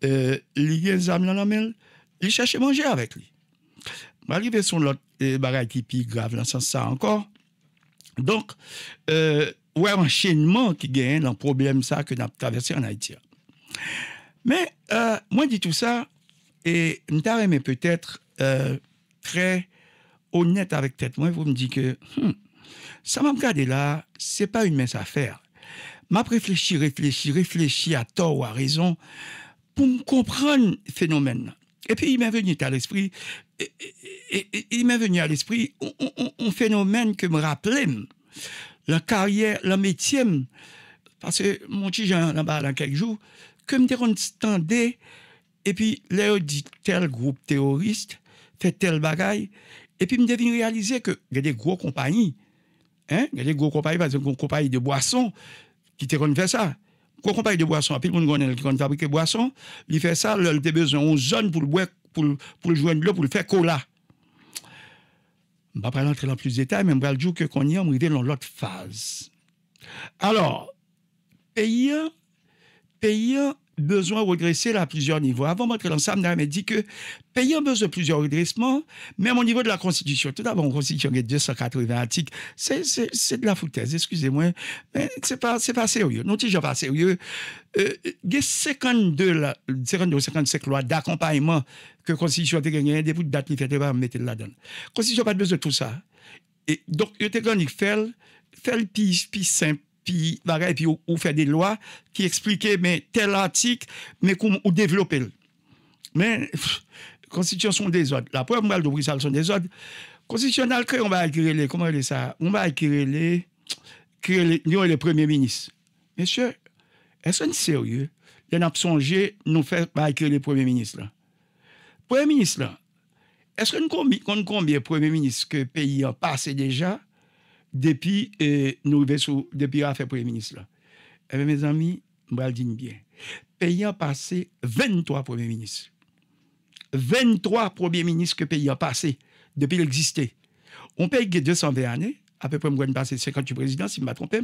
Speaker 1: euh, il y a zam dans la main, il cherche à manger avec lui. Arrivé sur l'autre bagage qui est grave dans ce sens ça encore. Donc, euh, ou enchaînement qui gagne dans le problème ça que nous avons traversé en Haïti. Mais moi, euh, moi, dis tout ça, et je mais peut-être euh, très honnête avec tête. Moi, vous me dites que hmm, ça m'a regardé là, c'est pas une mince affaire. M'a réfléchi, réfléchi, réfléchi à tort ou à raison pour me comprendre le phénomène. Et puis, il m'est venu à l'esprit, il m'est venu à l'esprit un, phénomène que me rappelait la carrière, la métier, parce que mon petit Jean, là-bas, dans quelques jours, que me entendait, et puis là, dit tel groupe terroriste, fait tel bagaille, et puis me devine réaliser que y a des gros compagnies, hein, y a des gros compagnies, par exemple, une compagnie de boissons qui te fait ça. Gros compagnie de boissons, puis on connaît qui fabrique des boissons, il fait ça, il a besoin d'une zone pour le pour, joindre, pour le faire cola. Je ne vais pas rentrer dans plus de détails, mais je vais dire que qu'on y est, on dans l'autre phase. Alors, pays, pays besoin de redresser à plusieurs niveaux. Avant d'entrer l'ensemble. ça, m'a dit que payer a besoin de plusieurs redressements, même au niveau de la Constitution. Tout d'abord, la Constitution est 280 articles. C'est de la foutaise, excusez-moi. Mais c'est pas, pas sérieux. Non, ce n'est pas sérieux, euh, il y a 52, ou 55 lois d'accompagnement que la Constitution a gagné. Des bouts de date, il fait pas mettre la donne. La Constitution n'a pas besoin de tout ça. Et donc, il y a fait, fait le plus simple puis on puis ou, fait des lois qui expliquaient, mais tel article, mais comment ou développer. Mais, constitution des autres. La preuve, moi, d'ouvrir ça, sont des ordres. Constitutionnel, on va acquérir comment est ça? On va acquérir les, les, le premier ministre. Monsieur, est-ce que c'est sérieux? Il a songé, nous faire acquérir les premiers ministres, Premier ministre, est-ce qu'on compte combien de premiers ministres que le pays a passé déjà? Depuis l'affaire euh, nous avons premier ministre eh Mes amis, Le pays bien. pays a passé 23 premiers ministres. 23 premiers ministres que pays a depuis qu'il existait. On paye 220 années à peu près, je passer 58 présidents, si je ne me trompe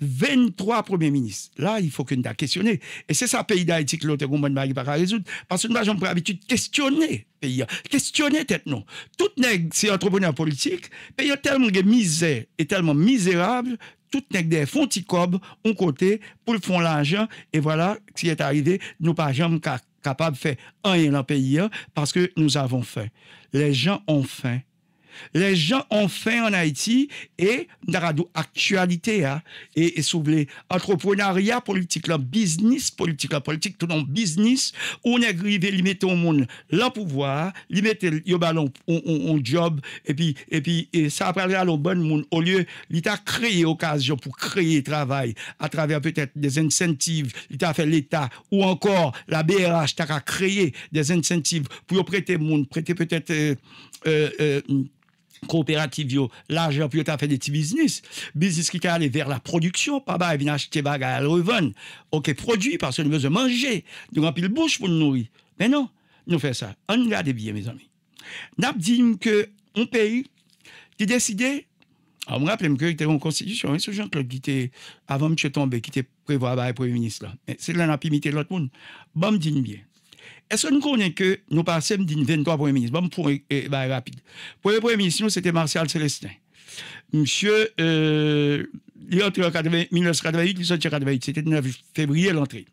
Speaker 1: 23 premiers ministres. Là, il faut que nous questionnions. Et c'est ça, pays d'Haïti, que l'autre ne n'arrive pas résoudre. Parce que nous avons l'habitude de questionner pays. Questionner tête, non. Tout nègre, c'est entrepreneur politique, pays tellement misère et tellement misérable, tout nègre des fonds cob, côté, pour le fond l'argent, et voilà, ce qui est arrivé, nous pas jamais capables de faire un dans le pays, hein, parce que nous avons faim. Les gens ont faim. Les gens ont faim en Haïti et dans la actualité, hein, et, et entrepreneuriat politique, le business politique, politique, tout le business, on est arrivé, ils au monde le pouvoir, ils mettent le ballon, on, job, et puis, et puis et ça après le bon monde, au lieu, a créé occasion pour créer travail à travers peut-être des incentives, a fait l'État, ou encore la BRH, a créé des incentives pour prêter monde, prêter peut-être. Euh, euh, euh, coopérative l'argent puis t'as fait des petits business business qui allé vers la production pas bah vient acheter à revendre OK produit parce que nous besoin manger nous remplir bouche pour nous nourrir mais non nous faisons ça on regarde bien mes amis n'a dit que un pays qui décidait ah, on me rappelle que c'était en constitution hein, ce Jean-Claude qui était avant M. tombe, qui était par le premier ministre là mais c'est là n'a imité l'autre monde bon dit bien est-ce que nous connaissons que nous passons 23 premiers ministres Bon, pour être eh, eh, bah, rapide. Premier premier ministre, c'était Martial Célestin. Monsieur, euh, il est entré en 1988, il en 1988. C'était le 9 février l'entrée.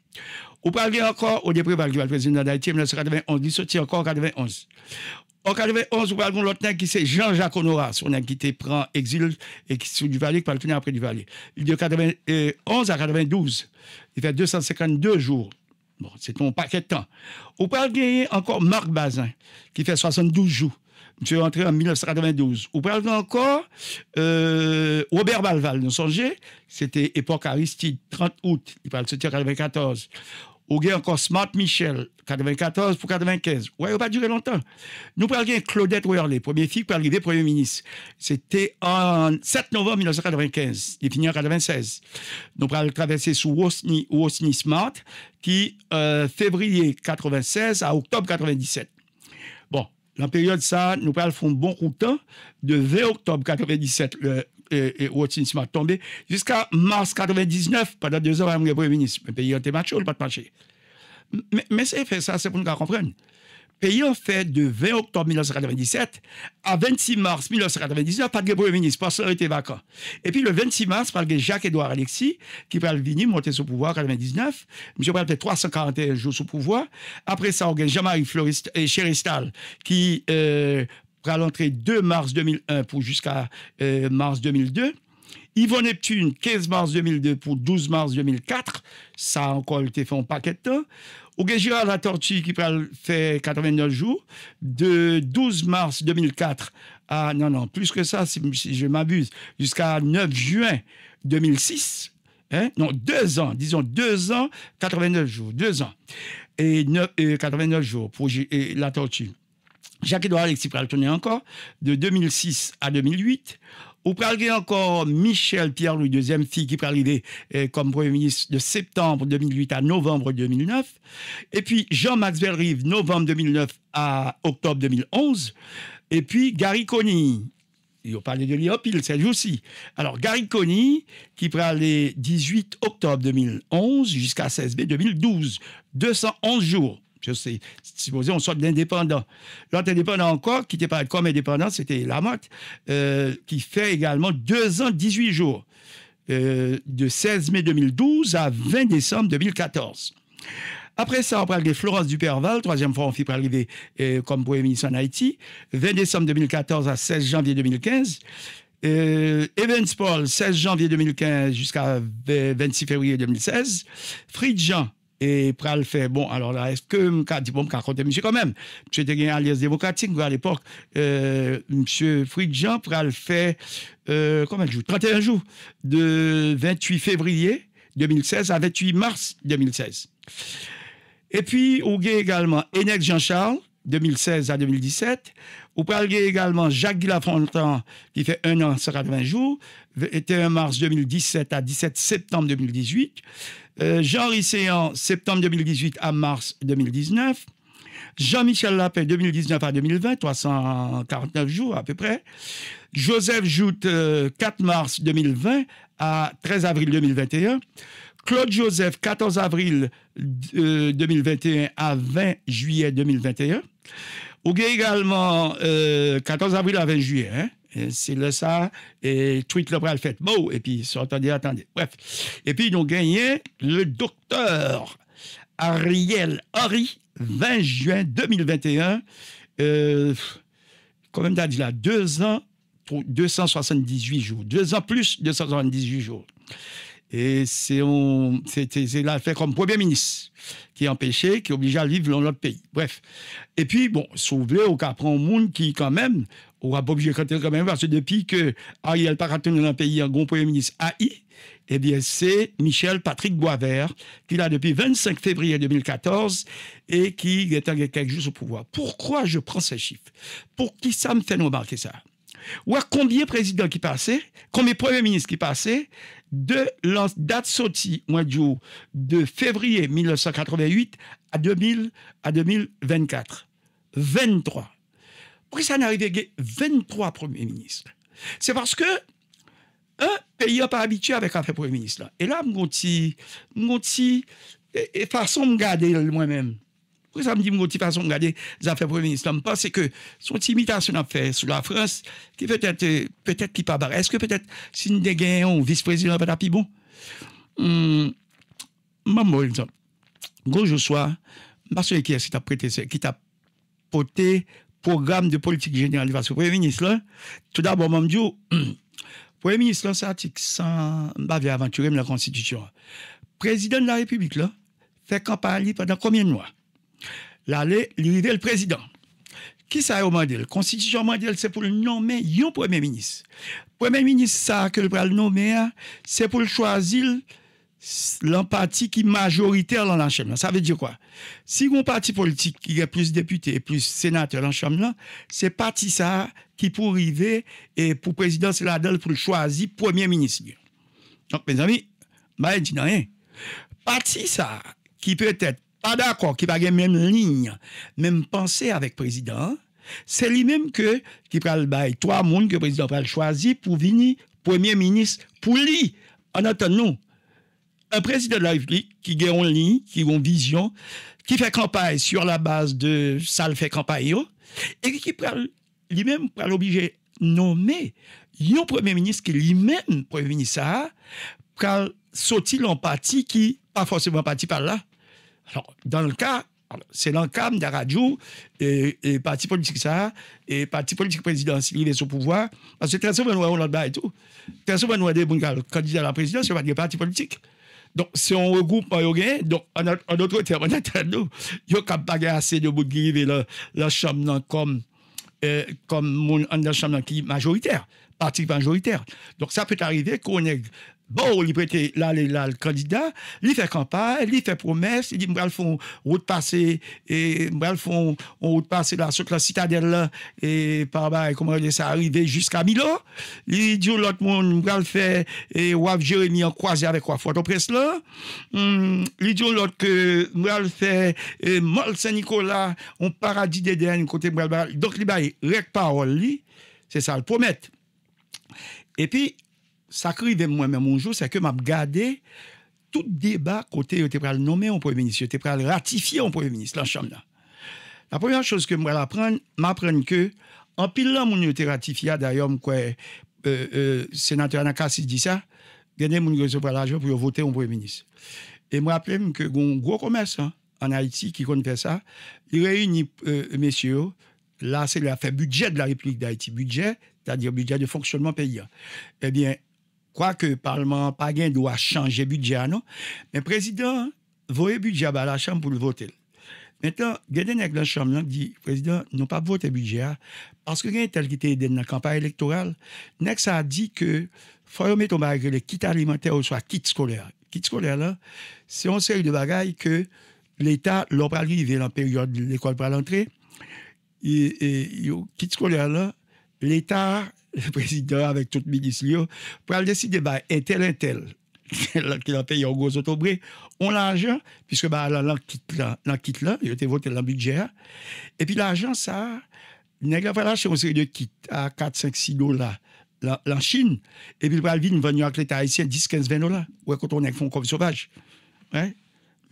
Speaker 1: On parlez encore au départ du président d'Haïti en 1991. Il encore en 91. En 91, vous parlez de l'autre qui c'est Jean-Jacques Honorat, son qui était prend exil et qui sous du Valais, qui parle après du Valais. De 91 à 92, il fait 252 jours c'est ton paquet de temps. Au encore Marc Bazin, qui fait 72 jours. Je est rentré en 1992. peut parle encore euh, Robert Balval, nous songez, c'était époque Aristide, 30 août, il parle de 1994 ou bien encore Smart Michel, 94 pour 95. Ouais, il pas durer longtemps. Nous parlons Claudette Werley, première fille qui arriver Premier ministre. C'était en 7 novembre 1995, définie en 96. Nous parlons traverser sous Wosni, Smart, qui, euh, février 96 à octobre 97. Bon, la période ça, nous parlons font bon temps hein, de 20 octobre 97, le et, et tombé. Jusqu'à mars 99, pendant deux ans, je le Premier ministre. Le pays a été a pas de marché. Mais, c'est fait ça, c'est pour nous comprendre. Le pays a fait de 20 octobre 1997 à 26 mars 1999, pas de Premier ministre, parce qu'il était vacant. Et puis le 26 mars, par Jacques-Édouard Alexis, qui va venir monter sous pouvoir en 1999. Monsieur a fait 341 jours sous pouvoir. Après ça, on a Jean-Marie euh, Cheristal, qui. Euh, à l'entrée 2 mars 2001 pour jusqu'à euh, mars 2002. Yvon Neptune, 15 mars 2002 pour 12 mars 2004. Ça encore, été fait en paquet de temps. ou La Tortue qui fait 89 jours, de 12 mars 2004 à, non, non, plus que ça, si, je m'abuse, jusqu'à 9 juin 2006. Hein, non, deux ans, disons deux ans, 89 jours, deux ans. Et, 89 jours pour La Tortue. Jacques-Édouard Alexis tourner encore, de 2006 à 2008. Ou parlez encore Michel Pierre-Louis deuxième fille qui arrivé eh, comme Premier ministre de septembre 2008 à novembre 2009. Et puis jean max Belrive, novembre 2009 à octobre 2011. Et puis Gary Conny, il a parlé de l'IOPIL, c'est lui aussi. Alors, Gary Conny, qui prend les 18 octobre 2011 jusqu'à 16 mai 2012, 211 jours c'est supposé, on sort d'indépendant. L'autre indépendant encore, qui n'était pas comme indépendant, c'était Lamotte, euh, qui fait également deux ans, 18 jours, euh, de 16 mai 2012 à 20 décembre 2014. Après ça, on parle de Florence Duperval, troisième fois on fit arriver euh, comme Premier ministre en Haïti, 20 décembre 2014 à 16 janvier 2015. Evans Paul, 16 janvier 2015 jusqu'à 26 février 2016. Fritz Jean, et pral fait bon alors là est-ce que je dit bon m'ka monsieur quand même monsieur était à alliance démocratique à l'époque M. Euh, monsieur Jean pral fait euh, de jours 31 jours de 28 février 2016 à 28 mars 2016 et puis on a également Enex Jean-Charles 2016 à 2017. Ou a également Jacques Guilafontan, qui fait un an, 180 jours, était mars 2017 à 17 septembre 2018. Euh, Jean Risséan, septembre 2018 à mars 2019. Jean-Michel Lapin, 2019 à 2020, 349 jours à peu près. Joseph Joute, euh, 4 mars 2020 à 13 avril 2021. Claude Joseph, 14 avril 2021 euh, à 20 juillet 2021. Ou également 14 avril à 20 juillet. Hein? C'est le ça, et tweet le bras, le fait beau, et puis, attendez, attendez. Bref. Et puis, ils ont gagné le docteur Ariel Horry, 20 juin 2021. quand même, deux ans, 278 jours. Deux ans plus 278 jours. Et c'est l'affaire fait comme premier ministre qui est empêché, qui est obligé à vivre dans notre pays. Bref. Et puis, bon, sauver au Capron prend monde qui, quand même, on va pas obligé de quand même, parce que depuis que Ariel pas dans le pays, un grand premier ministre AI, eh bien, c'est Michel Patrick Boisvert, qui l'a depuis 25 février 2014 et qui est en quelques jours au pouvoir. Pourquoi je prends ces chiffres Pour qui ça me fait remarquer ça Ou combien de présidents qui passaient, combien de premiers ministres qui passaient, de la date sortie, mois de de février 1988 à, 2000, à 2024 23. Pourquoi ça arrivé 23 premiers ministres C'est parce que un pays n'est pas habitué avec un premier ministre. Et là, mon petit, mon façon de garder moi-même. Pourquoi ça me dit mon petit façon de garder les affaires premier ministre Je pense que son imitation à faire sur la France, qui peut-être, peut-être qui pas barre. Est-ce que peut-être si nous un vice-président, pas plus bon hum, Je Maman, exemple. Gros, je parce que qui t'a prêté, qui t'a porté programme de politique générale du Premier ministre, tout d'abord, je me dis, Premier ministre, là, c'est article 100, bah, aventuré aventurer la Constitution. Président de la République, là, fait campagne pendant combien de mois? Là, l'arrivée le président. Qui ça a modèle La Constitution mondiale, c'est pour le nommer un Premier ministre. Premier ministre, ça, que le nommer, hein, c'est pour le choisir l'empathie qui est majoritaire dans la Ça veut dire quoi Si un parti politique qui a plus députés et plus sénateurs dans la c'est parti ça qui pour arriver et pour président, c'est la pour choisir premier ministre. Donc, mes amis, je bah, dis rien. Parti ça qui peut être pas d'accord, qui va avoir même ligne, même pensée avec président, c'est lui-même que qui prend le Trois monde que le président va choisir pour venir premier ministre pour lui. En attendant, nous, un président de la République qui a une ligne, qui a une vision, qui fait campagne sur la base de ça le fait campagne, et qui lui-même est obligé de nommer un premier ministre qui lui-même, premier ministre, pour sortir en parti qui, pas forcément parti par là. Alors, dans le cas, c'est l'encam de la radio et, et parti politique ça, et parti politique présidentiel, il est sous pouvoir. Parce que très souvent, nous avons l'autre et tout. Très souvent, nous avons des candidats à la présidence, il n'y a pas de parti politique. Donc, si on regroupe en donc, en, d'autres termes, il n'y a pas assez de bout qui la chambre comme, euh, comme la chambre qui est majoritaire, partie majoritaire. Donc, ça peut arriver qu'on ait Bon, il prêtait là, là, le candidat, il fait campagne, il fait promesse, il dit, je font route passée, et m'bral font route passée sur la citadelle et par bah, comment dire ça, arrivé jusqu'à Milo. Il dit, l'autre monde, je fait, et Wav Jérémy en croisé avec photo Presse là. Hmm, il dit, l'autre que faire fait, et Mol Saint-Nicolas, on paradis d'Éden, côté donc il baille, rec parole, c'est ça, le promet. Et puis, ça crie de moi-même un jour, c'est que m'a gardé tout débat côté était prêt à nommer en premier ministre, était prêt à ratifier en premier ministre la chambre La première chose que moi apprendre, m'apprendre que en pile là mon était ratifié d'ailleurs quoi euh, euh, sénateur Anakassi dit ça, gagner mon recevoir l'argent pour voter en premier ministre. Et moi rappelle que un gros commerçant hein, en Haïti qui compte faire ça, il réunit euh, messieurs Là, c'est l'affaire budget de la République d'Haïti, budget, c'est-à-dire budget de fonctionnement pays Eh bien, crois que le Parlement pas doit changer le budget, non? Mais le président, voyez le budget à bah, la Chambre pour le voter. Maintenant, il y la Chambre qui dit, président, nous pas voter le budget parce que tel qui était dans la campagne électorale. Next a dit que faut mettre le kit alimentaire ou soit kit scolaire. Kit scolaire, là, c'est une série de bagailles que l'État, l'a arrivé dans la période de l'école pour l'entrée, et, et kit scolaire, là, l'État le président avec tout le ministre, pour aller décider, bah, un tel, un tel, qui a payé en gros autobré, on l'argent, puisque bah, là, quitte là, là, il a été voté dans le budget. Hein. Et puis l'argent, ça, nest pas lâché une série de kits à 4, 5, 6 dollars. En Chine, et puis le vin venu avec l'État haïtien 10, 15, 20 dollars. Ouais, quand on est fond comme sauvage. Ouais.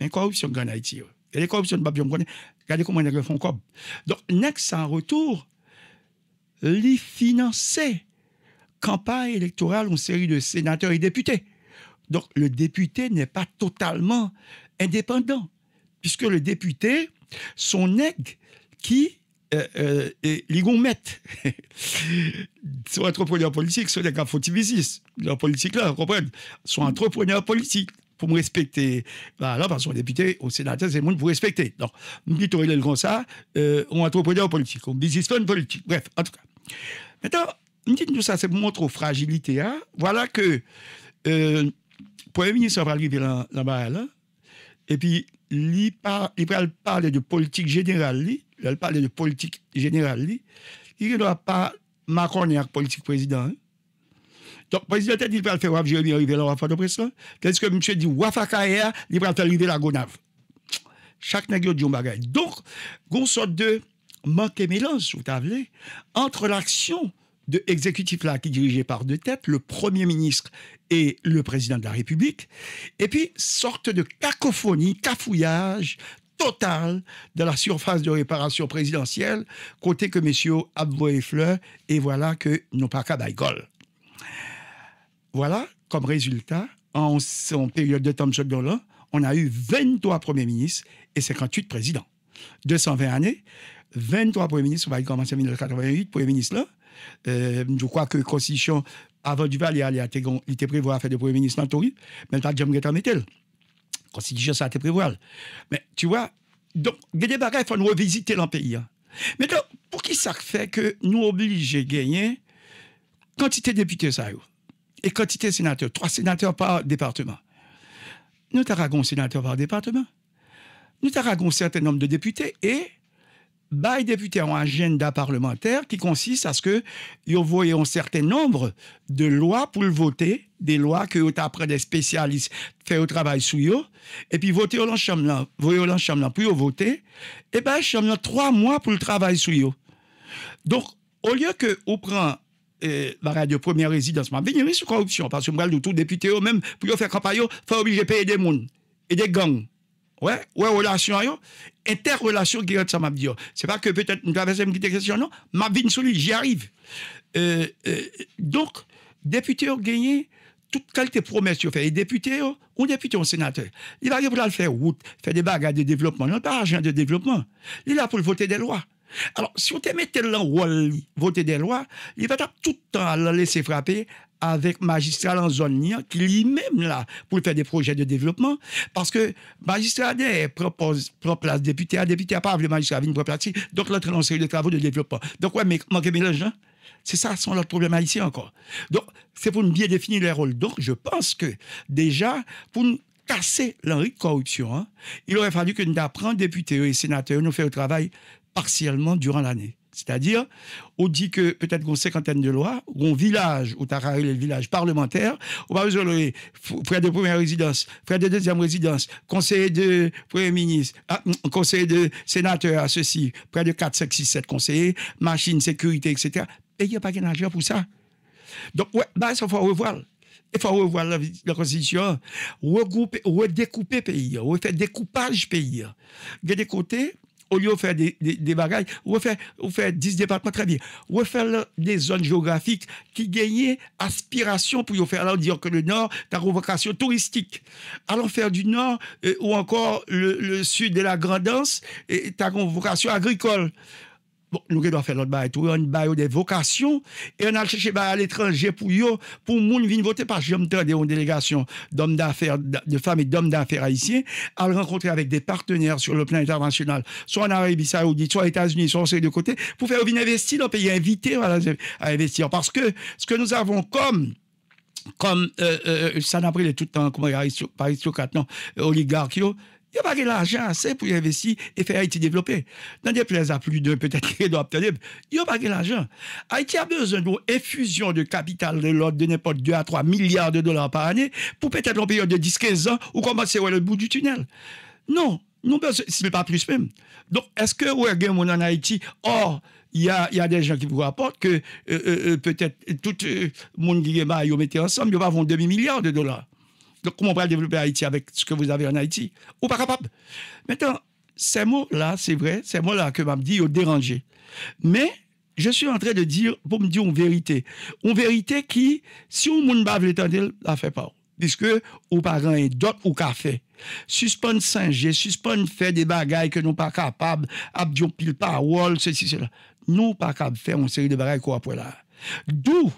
Speaker 1: Hein. une corruption en Haïti. Et les corruption, on ne pas bien Regardez comment ils fond comme. Donc, next, un retour, les financer campagne électorale en série de sénateurs et députés. Donc le député n'est pas totalement indépendant, puisque le député, son aigle qui euh, euh, et les politique, sont entrepreneurs politiques, sont des business. Leur politique, là, vous comprenez Sont entrepreneur politique pour me respecter. Voilà, bah, parce qu'on député, au sénateur, c'est le monde pour respecter. Donc, me le comme ça, euh, on entrepreneur politique, on businessman politique. Bref, en tout cas. Maintenant, nous ça, c'est pour montrer aux Hein? Voilà que euh, Premier ministre va arriver là-bas, là, et puis il va parler de politique générale, il va parler de politique générale, il ne doit pas Macron avec politique président. Hein. Donc, le président dit qu'il va le faire Jérémy arriver là, Wafa de Qu'est-ce que monsieur dit Wafa Kaya, il va le faire arriver la Gonave. Chaque nègre dit un bagage. Donc, une sorte de manqué-mélange, vous savez, entre l'action de l'exécutif là qui est dirigé par deux têtes, le Premier ministre et le Président de la République, et puis sorte de cacophonie, cafouillage total de la surface de réparation présidentielle, côté que messieurs et fleurs, et voilà que nous pas qu'à Voilà, comme résultat, en, son période de Tom Jobdola, on a eu 23 premiers ministres et 58 présidents. 220 années, 23 premiers ministres, on va commencer en 1988, premier ministre là. Euh, je crois que Constitution, avant du Val, il était prévu à faire premiers ministres dans le tourisme, mais pas de jamais en La Constitution, ça a été prévu. Mais tu vois, donc, il des il faut revisiter dans le pays. Hein. Mais donc, pour qui ça fait que nous obligés à gagner quantité de députés, ça et quantité de sénateurs, trois sénateurs par département. Nous avons un sénateur par département. Nous avons un certain nombre de députés et les députés ont un agenda parlementaire qui consiste à ce que ils voient un certain nombre de lois pour le voter, des lois que après des spécialistes fait le travail sur eux, et puis voter au long chambre, voter au chambre pour voter, et ben chambre trois mois pour le travail sur eux. Donc au lieu que on prend euh, de première résidence, mais venir sur corruption parce que vous avez tout député eux même pour faire campagne, obligé obliger payer des monde et des gangs. Ouais, ouais, relation, interrelation, que ça m'a dit. Oh. C'est pas que peut-être nous avons une petite question, non, ma vie solide, j'y arrive. Euh, euh, donc, député ont gagné toute qualité promesses promesse ont fait. Et député, ou député, ou sénateur, il va aller pour faire route, faire des bagages de développement, non pas d'argent de développement. Il est là pour voter des lois. Alors, si on te mettait rôle voter des lois, il va tout le temps la laisser frapper avec magistrat en zone qui lui-même là pour faire des projets de développement parce que magistrat propose propre député à député à pas le magistrat une propre donc l'autre dans de travaux de développement donc ouais mais manquer mélange hein? c'est ça son autre problème ici encore donc c'est pour bien définir les rôles donc je pense que déjà pour casser l'enri de corruption hein, il aurait fallu que nous apprenions députés et sénateurs nous faire le travail partiellement durant l'année. C'est-à-dire, on dit que peut-être qu'on cinquantaine de lois, un village, ou un le village parlementaire, on va de près de première résidence, près de deuxième résidence, conseiller de premier ministre, ah, mm, conseiller de sénateur, ceci, près de 4, 5, 6, 7 conseillers, machine, sécurité, etc. Et il n'y a pas qu'un agent pour ça. Donc, ouais, bah, faut revoir. Il faut revoir la, constitution, regrouper, redécouper pays, refaire découpage pays. Il y a des côtés, au lieu de faire des, des, des bagages, refaire, faire 10 départements, très bien. faire des zones géographiques qui gagnaient aspiration pour y faire alors dire que le Nord, ta convocation touristique. Alors faire du Nord euh, ou encore le, Sud de la Grandance, ta vocation agricole. Bon, nous devons faire l'autre bail tout. On des vocations et on a cherché à l'étranger pour yo, pour moun vienne voter parce que tendre une délégation d'hommes d'affaires, de femmes et d'hommes d'affaires haïtiens à le rencontrer avec des partenaires sur le plan international, soit en Arabie Saoudite, soit aux États-Unis, soit en de côté, pour faire venir investir dans le pays, inviter à, investir. Parce que ce que nous avons comme comme euh, euh, ça n'a pris le tout le temps comme aristocrate, non, euh, oligarque, il n'y a pas de l'argent assez pour investir et faire Haïti développer. Dans des plaisirs à plus d'un, peut-être qu'il doit obtenir. Il n'y a pas de l'argent. Haïti a besoin d'une effusion de capital de l'ordre de n'importe 2 à 3 milliards de dollars par année pour peut-être une période de 10-15 ans ou commencer à voir le bout du tunnel. Non, non, ce n'est pas plus même. Donc, est-ce que vous avez en Haïti? Or, il y, a, des gens qui vous rapportent que euh, euh, euh, peut-être tout le monde qui est ensemble, ils vont avoir un demi-milliard de dollars. Donc, comment on va développer Haïti avec ce que vous avez en Haïti Ou pas capable Maintenant, ces mots-là, c'est vrai, ces mots-là que m'a dit, ont dérangé. Mais je suis en train de dire, pour me dire une vérité. Une vérité qui, si on ne bave l'étendue, la fait pas. Puisque, ou parrain, et d'autres, ou café. Suspendre singer, suspendre faire des bagailles que nous pas capables, abdion pile parole, ceci, cela. Nous pas capables de faire une série de bagailles qu'on pour là. D'où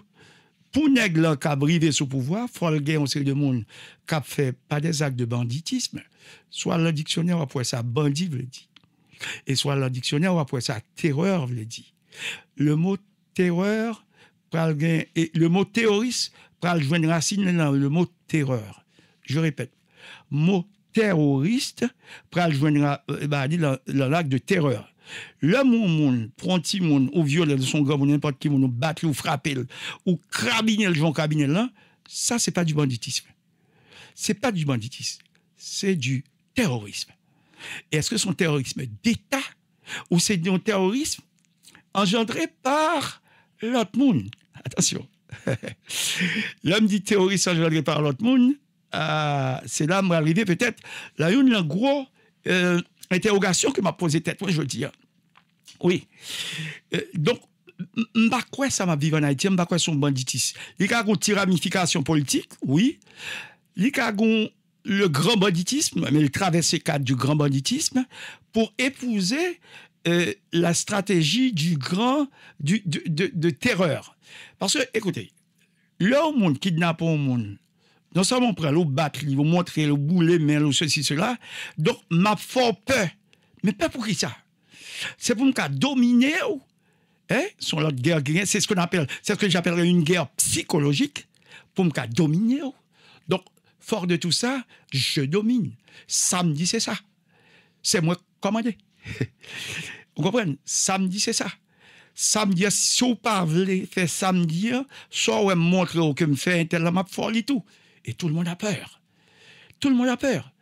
Speaker 1: pour négler qui a brivé sous pouvoir, faut le gain série de monde qui fait pas des actes de banditisme, soit le dictionnaire après ça bandit le dit, et soit le dictionnaire après ça terreur vous le dit. Le mot terreur gain et le mot terroriste pral joindre racine dans le mot terreur. Je répète, mot terroriste pral joindre eh bah, ben, l'acte de terreur. Le moun monde, au moun, ou violer son grand moun, n'importe qui moun, ou battre, ou frapper, ou crabiner le Jean Cabinet là, ça, c'est pas du banditisme. C'est pas du banditisme. C'est du terrorisme. est-ce que son terrorisme d'État ou c'est un terrorisme engendré par l'autre monde Attention. L'homme dit terroriste engendré par l'autre monde, euh, c'est là, arrivé peut-être, la une, gros euh, interrogation que m'a posé tête, moi, je veux dire. Oui. Euh, donc, m'a quoi ça m'a vivre en Haïti, m'a quoi son banditisme. Il y a une politique, oui. Il y a le grand banditisme, mais le traversé cadre du grand banditisme pour épouser euh, la stratégie du grand, du, de, terreur. Parce que, écoutez, là monde kidnappe un monde, non seulement pour le battre, vous montrer le boulet, mais le ceci, cela. Donc, m'a fort peur. Mais pas pour qui ça? C'est pour me dominer Hein? guerre, c'est ce qu'on appelle, c'est ce que j'appellerais une guerre psychologique pour me dominer Donc, fort de tout ça, je domine. Samedi, c'est ça. C'est moi commander. vous comprenez? Samedi, c'est ça samedi, si vous ne pas faire samedi, soit hein, vous montrez que vous faites un tel, je tout. Et tout le monde a peur. Tout le monde a peur.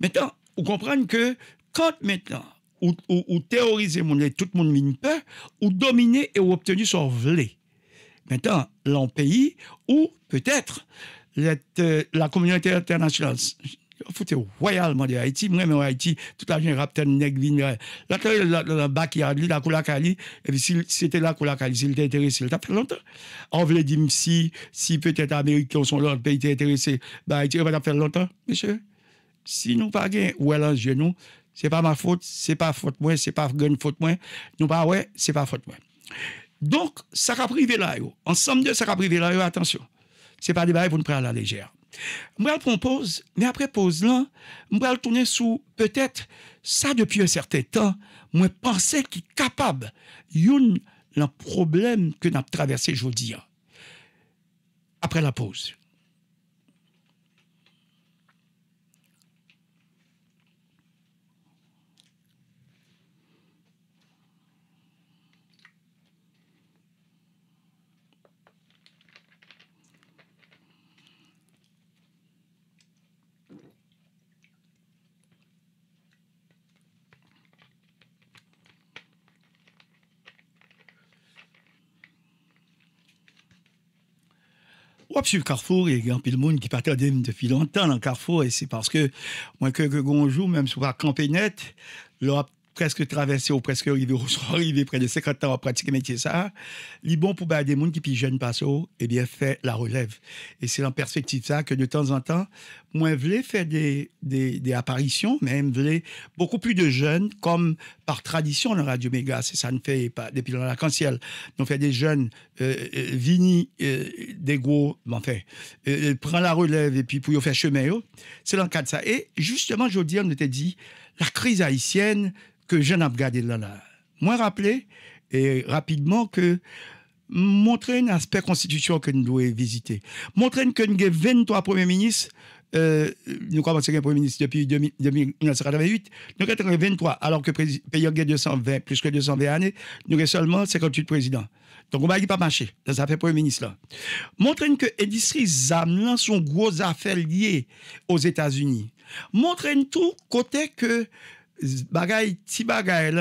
Speaker 1: Maintenant, vous comprenez que quand maintenant, ou, ou, tout le monde mine peur, ou dominer et ou obtenir son volet. Maintenant, l'en pays, ou peut-être euh, la communauté internationale foutez royalement de Haïti. Moi, mais Haïti, tout jeune rapte nèg vin. Là, le bac, qui a la coula cali. Et si c'était la coula cali, s'il était intéressé, il t'a fait longtemps. On voulait dire, si, si peut-être Américains sont l'autre pays intéressé, bah, Haïti, il va faire longtemps, monsieur. Si nous pas gain, ou alors, nous, c'est pas ma faute, c'est pas faute moi, c'est pas grande faute moi. Nous pas ouais, c'est pas faute moi. Donc, ça a privé là, ensemble de ça a privé là, attention. C'est pas des bails pour nous prendre à la légère je propose, mais mais après pause, je vais tourner sous, peut-être, ça depuis un certain temps, Moi, pensais capable. capable youn le problème que nous avons traversé aujourd'hui. Après la pause. Ouais, sur Carrefour, il y a un peu de monde qui partait depuis longtemps dans Carrefour, et c'est parce que, moi, que, que joue même sur la campagnette, là, presque traversé ou presque arrivé, ou sont arrivés près de 50 ans à pratiquer métier ça, li bon pour des gens qui puis jeunes passent et eh bien fait la relève. Et c'est en perspective ça que de temps en temps, moi voulais faire des, des, apparitions, mais voulais beaucoup plus de jeunes, comme par tradition le Radio Méga, c'est ça ne fait pas depuis l'arc-en-ciel. On fait des jeunes, euh, euh Vini, euh, des gros, en fait, prend la relève et puis pour y faire chemin, oh. c'est le de ça. Et justement, je dire, on était dit, la crise haïtienne, que je n'ai là là. Moi rappeler et rapidement que montrer un aspect constitutionnel que nous devons visiter. Montrer que nous avons 23 premiers ministres euh, nous commençons à premier ministre depuis 1988, nous avons 23, alors que le pays a 220, plus que 220 années, nous avons seulement 58 présidents. Donc, on ne va pas marcher. dans fait premier ministre là. Montrez que l'industrie ZAM, sont gros affaires liées aux États-Unis. Montrez tout côté que des bagailles petits bagailles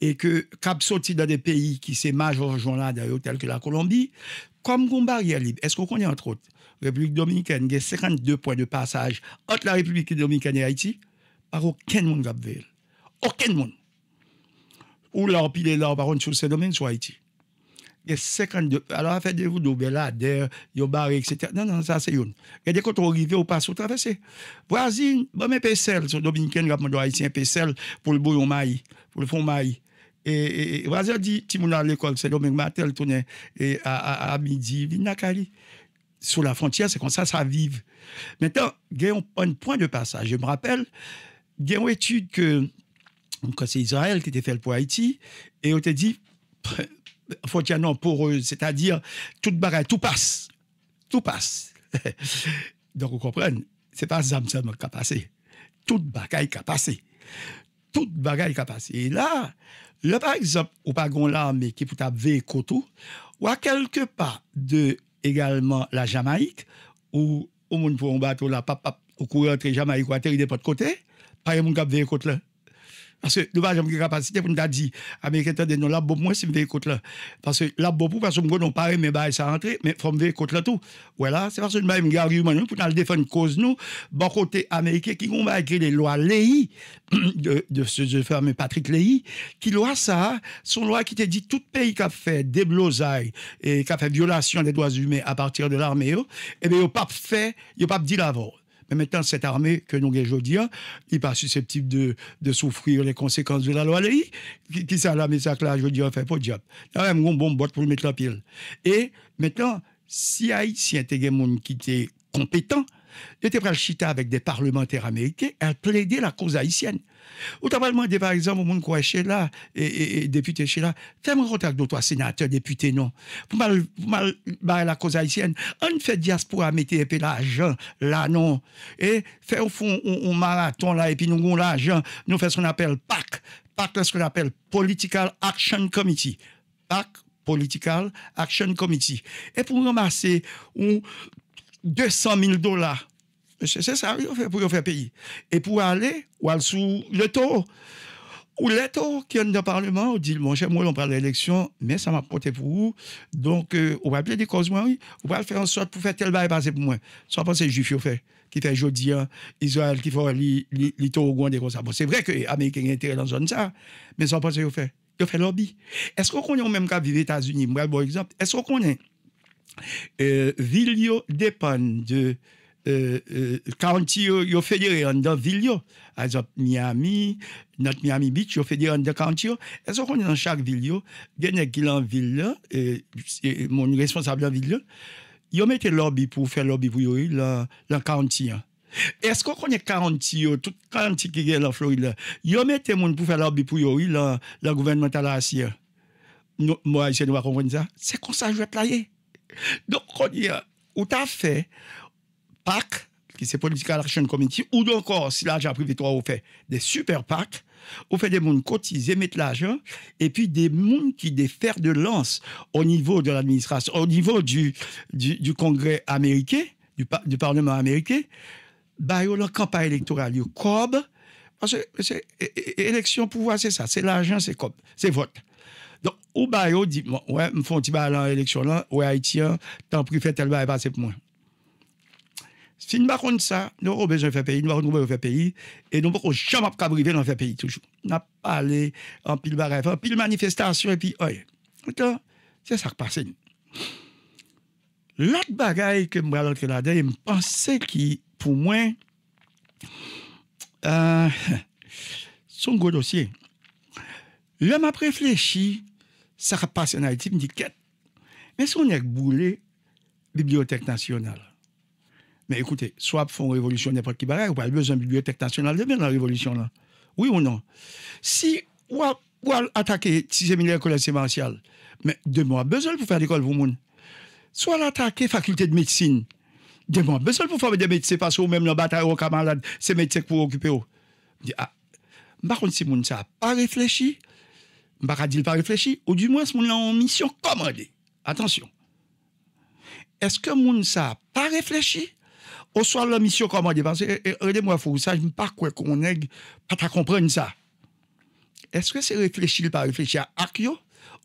Speaker 1: et que cap sortit dans des pays qui s'émeuvent journal dans hôtel que la Colombie comme Combarie libre est-ce qu'on connaît entre autres République dominicaine il a 52 points de passage entre la République dominicaine et Haïti par aucun monde a veut aucun monde où l'arpile là par sur ces domaines, sur haïti il y a 52. Alors, faites vous des belader, yo barré, etc. Non, non, ça, c'est une. dès quand on arrive, on passe au traversé. Voisine, bon, mais Pessel, son dominicain, rappelons haïtien, Pessel, pour le bouillon maï, pour le fond maï. Et, voisin dit, si à l'école, c'est domingue matin, tourné à, à, midi, vinakali. Sous la frontière, c'est comme ça, ça vive. Maintenant, il y a un point de passage. Je me rappelle, il y a une étude que, c'est Israël qui était fait pour Haïti, et on te dit, non eux, c'est-à-dire toute bagaille, tout passe. Tout passe. Donc, vous comprenez, c'est pas ZAM qui a passé. Toute bagaille qui a passé. Toute bagaille qui a passé. Et là, le, par exemple, au pagon l'armée qui peut taper Koto, ou à quelque part de également la Jamaïque, où au monde pour un bateau là, pap, pap, au courant entre Jamaïque ou terre de côté, pas un monde qui a côté là. Parce que nous avons pas de capacité pour nous dire, Américains, attendez, non, là, bon, moi, si je vais là. Parce que là, bon, parce que nous est pas mais bah, ça rentre, mais il faut me écouter là tout. Voilà, c'est parce que nous avons un argument pour nous défendre cause nous, bon côté américain qui va écrire les lois Léhi, de, de ce fameux Patrick Léhi, qui loi ça, son loi qui te dit tout pays qui a fait des blousailles et qui a fait violation des droits humains à partir de l'armée, eh bien, il n'a pas fait, il n'a pas dit vôtre. Mais maintenant, cette armée que nous avons aujourd'hui, n'est pas susceptible de, de, souffrir les conséquences de la loi. Qui, qui ça, la à là, je on fait pour diable. Là, même un bon boîte pour mettre la pile. Et maintenant, si a des gens qui était compétent, il était à chita avec des parlementaires américains elle plaider la cause haïtienne. Ou t'as demandé, par exemple, au monde là, et, député chez fais-moi contact de toi, sénateur, député, non. Pour mal, pour bah, la cause haïtienne, on fait diaspora, mettez l'argent, là, non. Et fait au fond un, marathon, là, et puis nous avons l'argent, nous faisons ce qu'on appelle PAC. PAC, c'est ce qu'on appelle Political Action Committee. PAC, Political Action Committee. Et pour ramasser, on 200 000 dollars. C'est ça qu'ils fait pour faire payer. Et pour aller, ou aller sous le taux, ou le taux qui est dans le Parlement, on dit, mon cher, moi, on parle l'élection, mais ça m'a porté pour vous. Donc, euh, on va appeler des causes, oui. On va faire en sorte pour faire tel bail passer bah, pour moi. Sans penser juif, il fait, qui fait jeudi, hein. Israël, qui fait les taux au des comme ça. Bon, c'est vrai que les Américains ont intérêt dans zone ça, mais sans penser, ils fait. Ils fait lobby. Est-ce qu'on connaît même qu'à vivre aux États-Unis? Moi, bon exemple. Est-ce qu'on connaît? Euh, vil yo depan de kaonti euh, euh, yo federe an da vil yo a zop Miami not Miami Beach yo federe an da kaonti yo e zop konen an chak vil yo gen ek ilan vil yo mon responsable an vil yo yo mette lobby pou fè lobby pou yori la kaonti e zop konen kaonti yo yo mette moun pou fè lobby pou yori la gouvenmenta la asye non, moi se nou akon konen zan se konsaj wet la ye Donc on on PAC, qui fait PAC, qui c'est Political Action Committee, ou encore, oh, si l'argent privé toi on fait des super PAC, on fait des mounes cotiser, mettre l'argent, et puis des mondes qui défèrent de lance au niveau de l'administration, au niveau du, du, Congrès américain, du, Parlement américain, bah, la campagne électorale, le COB, parce que élection pouvoir, c'est ça, c'est l'argent, c'est COB, c'est vote. Donc, ou bah, yo, dit, bon, ouais, me font un petit bal en élection là, ouais, Haïtien, hein, tant plus fait tel bail passer pour moi. Si nous ne ça, nous avons besoin de faire pays, nous avons besoin de faire pays, et nous pouvons jamais qu'à nous dans faire pays, toujours. Nous n'avons parlé en pile de en pile manifestation, et puis, ouais. C'est ça qui passe. L'autre bagaille que je vais là-dedans, je pensais que pour moi, euh, son gros dossier. il m'a réfléchi ça a passe en Haïti, je me dis, Mais si on a boulé Bibliothèque nationale, mais écoutez, soit font révolution n'importe qui barrière, ou pas besoin de bibliothèque nationale de bien la révolution là. Oui ou non? Si on attaque ou a attaqué si séminaire mais deux mois besoin pour faire l'école pour monde. Soit l'attaquer faculté de médecine. deux mois besoin pour faire des médecins parce que même dans la bataille au camarades, c'est médecins pour occuper. Je dis, ah, par contre, si ne ça pas réfléchi, ne bah, dit pas réfléchi, ou du moins, ce monde en mission commandée. Attention. Est-ce que moun ça pas réfléchi? Ou soit la mission commandée? Parce que, regardez-moi, eh, eh, faut ça, je ne pas quoi qu'on ait pas comprendre ça. Est-ce que c'est réfléchi, pas réfléchi à Akio?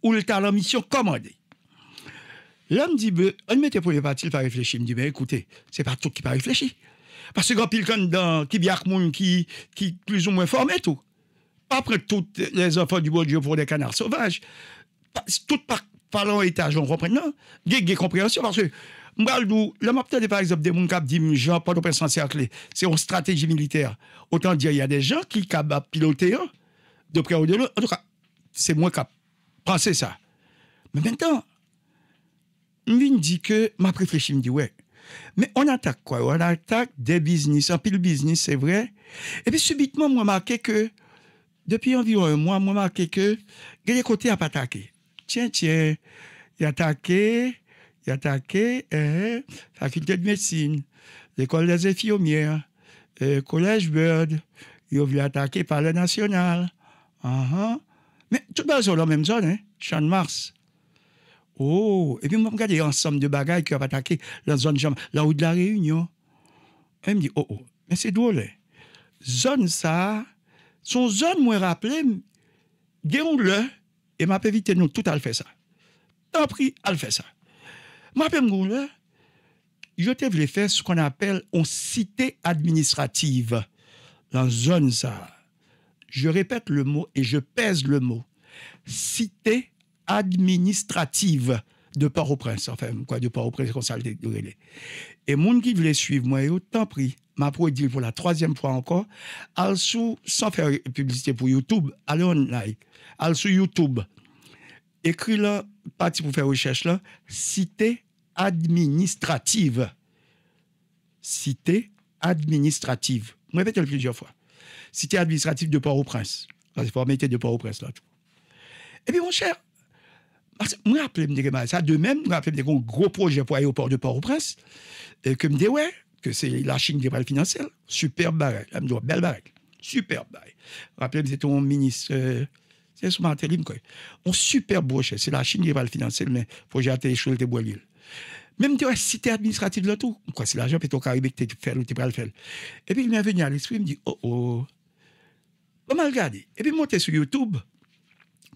Speaker 1: Ou le talent mission commandée? L'homme dit, on ben, mettait pour les parties, pas réfléchi. Il me dit, écoutez, ben, écoutez, c'est pas tout qui pas réfléchi. Parce que quand il y a quelqu'un qui est plus ou moins formé tout après toutes les enfants du bon Dieu pour des canards sauvages, tout par, étage, on comprend, non? Il y a compréhension parce que, Mbaldou, le map, par exemple des gens qui disent Jean, pas de à clé C'est une stratégie militaire. Autant dire, il y a des gens qui capent piloter de près ou de loin. En tout cas, c'est moi qui pensé ça. Mais maintenant, je me dit que, je réfléchi, me dit, ouais. Mais on attaque quoi On attaque des business, un pile business, c'est vrai. Et puis subitement, moi, remarqué que depuis environ un mois, moi, marqué que, les côtés n'ont à pas attaquer. Tiens, tiens, ils ont a attaqué, il attaqué, hein, faculté de médecine, l'école des infirmières, le euh, collège Bird, il ont a voulu attaquer par le national. Ah, ah. Mais tout le monde est dans la même zone, hein, champ de Mars. Oh, et puis, moi, regardé ensemble de bagailles qui ont attaqué la zone de la Réunion. Elle me dit, oh, oh, mais c'est drôle, hein. Zone ça, son zon m'a rappelé, gen et le, e tout à ça. ça ça pri, à ça. fait ça m'a faire. le, yo ce qu'on faire ce qu'on on cité administrative dans zone ça. Je répète le mot et je pèse le mot. Cité administrative de Port-au-Prince, enfin, quoi, de Port-au-Prince, de sa Et monde qui voulait suivre, moi, tant tant m'a e dire pour la troisième fois encore. sou sans faire publicité pour YouTube, allez like, Alors sur YouTube. Écrit là, parti pour faire recherche là, cité administrative. Cité administrative. Je répète plusieurs fois. Cité administrative de Port-au-Prince. La mettre de Port-au-Prince là. Et puis mon cher, moi, rappelez-moi ça. De même, je rappelle un gros projet pour port de Port-au-Prince. Et que me dit, ouais, que c'est la Chine qui à le financer. Superbe barrage. Elle me dit, belle barrel. Superbe me Rappelez, euh, c'est ton ministre. c'est ce intérim, quoi. On superbe brochet, C'est la Chine qui va le financer, mais il faut gérer les choses de bois Même si cité administrative là tout, quoi, c'est l'argent pétro-caribé que tu fais ou tu le faire. Et puis il m'est venu à l'esprit, il me dit, oh oh, pas mal regardé. Et puis monter sur YouTube,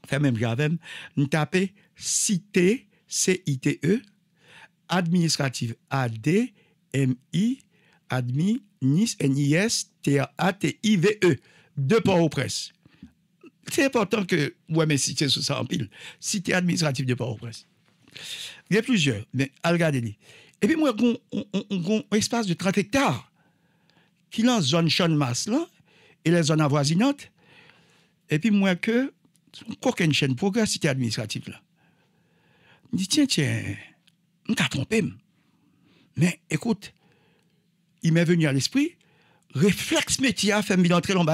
Speaker 1: fait même j'avais, me taper cité, C-I-T-E, administrative A-D, M-I, admis, NIS, N-I-S, T-A-T-I-V-E, de Port-au-Prince. C'est important que, moi, mes cité sur ça en pile, cité administrative de Port-au-Prince. Il y a plusieurs, mais regardez Et puis, moi, on, on, espace de 30 hectares qui est en zone chône-masse, là, et les zones avoisinantes. Et puis, moi, que, une chaîne progrès, cité administrative, là. Je dis, tiens, tiens, on t'a trompé, mais écoute, il m'est venu à l'esprit, réflexe métier fait moi d'entrer dans le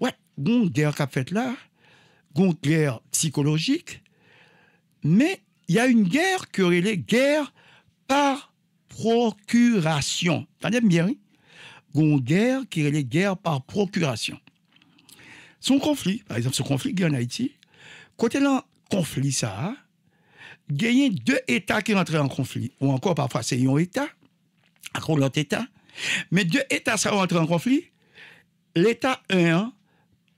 Speaker 1: ouais, une guerre qu'a fait là, une guerre psychologique, mais il y a une guerre qu'il est guerre par procuration. aimes bien, oui Une guerre qui est guerre par procuration. Son conflit, par exemple, ce conflit qu'il y en Haïti, quand côté là, conflit ça, hein, gagner deux États qui rentrent en conflit. ou encore parfois, c'est un État, Mais l'autre État. Mais deux États ça rentrent en conflit. L'État 1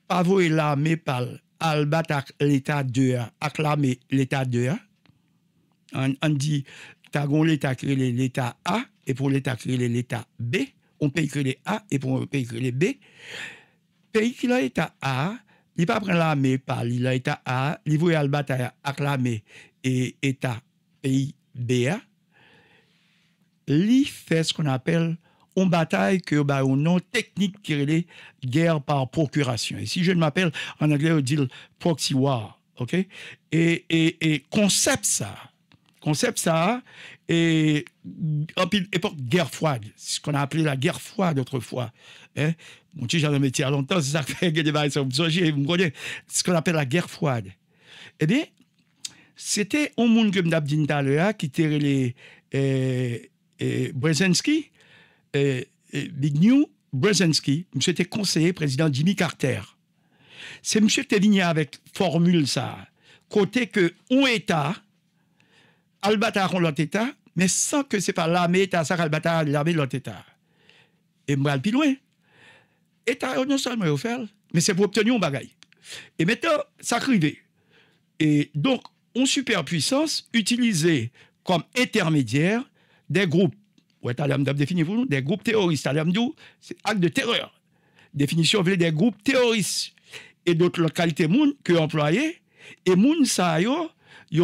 Speaker 1: pas voué l'armée par l'état 2 acclamer l'État 2 On dit tagon l'État A, et pour l'État créé l'État B, on paye que les A, et pour l'État B, Pays qui l'État A, il A, il l'armée par pal, li la A, il veut l'état bat et État pays lit fait ce qu'on appelle une bataille que bah, au nom technique qui est guerre par procuration. Et si je ne m'appelle en anglais, on dit proxy war. OK? Et, et, et concept ça, concept ça, et en époque guerre froide, ce qu'on a appelé la guerre froide autrefois. Hein? Mon petit, j'en ai métier à longtemps, c'est ça que fait des vous me ce qu'on appelle la guerre froide. Eh bien, c'était un monde que je l'heure qui était les euh, euh, Brzezinski, euh, Big New, Brzezinski, monsieur était conseiller président Jimmy Carter. C'est monsieur qui était avec formule ça. Côté que un État, Albatar on l'autre État, mais sans que c'est pas l'armée État, ça Albatar l'armée l'autre État. Et moi, plus loin. État, non seulement offert, mais c'est pour obtenir un bagage. Et maintenant, ça arrive. Et donc, une superpuissance utilisée comme intermédiaire des groupes, ouais, vous, des groupes terroristes. c'est acte de terreur. Définition des groupes terroristes. Et d'autres localités moun que employés, et moun ça yo,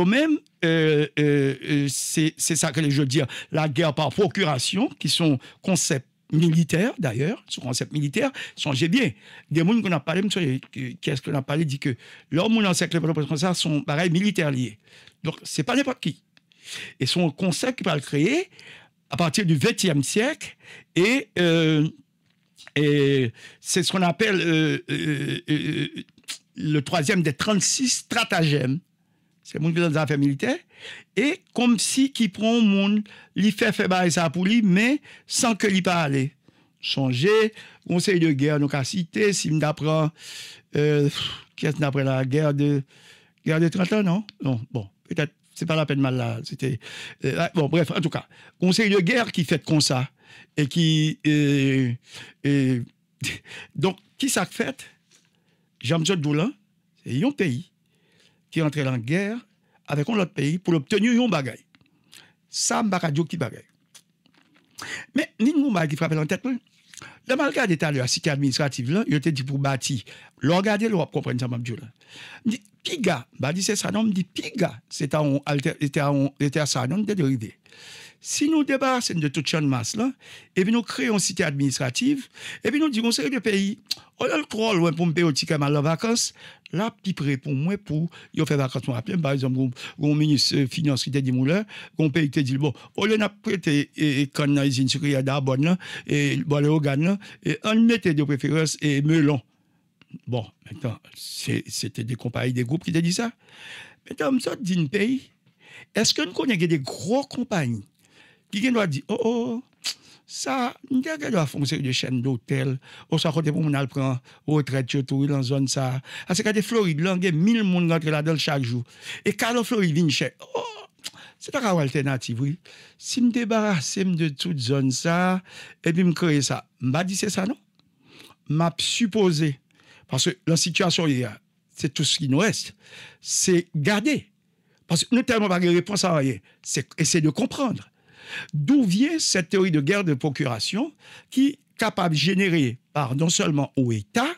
Speaker 1: même, euh, euh, euh, c'est ça que je veux dire, la guerre par procuration, qui sont concepts militaire d'ailleurs, ce concept militaire, sont bien. Des gens qu'on a parlé, qu'est-ce qu'on a parlé, dit que l'homme ou le comme ça sont pareil militaires liés. Donc, c'est pas n'importe qui. Et son concept qui va le créer à partir du XXe siècle et, euh, et c'est ce qu'on appelle euh, euh, le troisième des 36 stratagèmes c'est mon dans les affaires militaires, et comme si qui prend monde' monde, il fait faire sa pour mais sans sans que lui parle. conseil conseil de guerre, nous avons cité. si m d'après euh, ce la guerre de, guerre de 30 ans, non? Non, bon, peut-être, c'est pas la peine mal là. C'était, euh, ah, bon, bref, en tout cas, conseil de guerre qui fait comme ça. Et qui, et, euh, euh, donc, qui ça fait? Jean-Michel Doulin, c'est un pays qui entrait en guerre avec un autre pays pour obtenir un bagaille. Ça, je qui bagaille. Mais, il y a qui frappe en tête. Hein. Dans le cas à la cité administrative, là, il était dit pour bâtir. L'organe, l'on comprend ça, je dit « Piga, bah, dit c'est ça, non, dit Piga, c'était un, un, ça, non, de dérivé. Si nous débarrassons de toute chaîne masse, là, et puis nous créons une cité administrative, et puis nous disons, c'est le pays, on a le croire loin pour me payer au ticket mal la vacances, la petite pour moi, pour y ont fait vacances à pied par exemple mon ministre euh, finance qui était dit moulin qu'on pays était dit bon on n'a prêté et quand dans usine les là et bon les organes et on mettait de préférence et melon bon maintenant c'était des compagnies des groupes qui étaient dit ça maintenant ça dit un pays est-ce qu'on connaît des gros compagnies qui viennent dire oh oh ça, nous avons fait une série de chaînes d'hôtels. Au soit côté pour nous prendre retraite, tout dans zone ça. À ce a Floride, là, il y a 1000 personnes rentrent là-dedans chaque jour. Et quand la Floride vient chez oh, c'est une alternative, oui. Si je me débarrasse de toute zone ça, et puis me crée ça, je ne dis c'est ça, non? m'a supposé, parce que la situation c'est tout ce qui nous reste, c'est garder. Parce que nous, tellement pas de réponse à rien. C'est essayer de comprendre. D'où vient cette théorie de guerre de procuration qui est capable de générer par non seulement au État,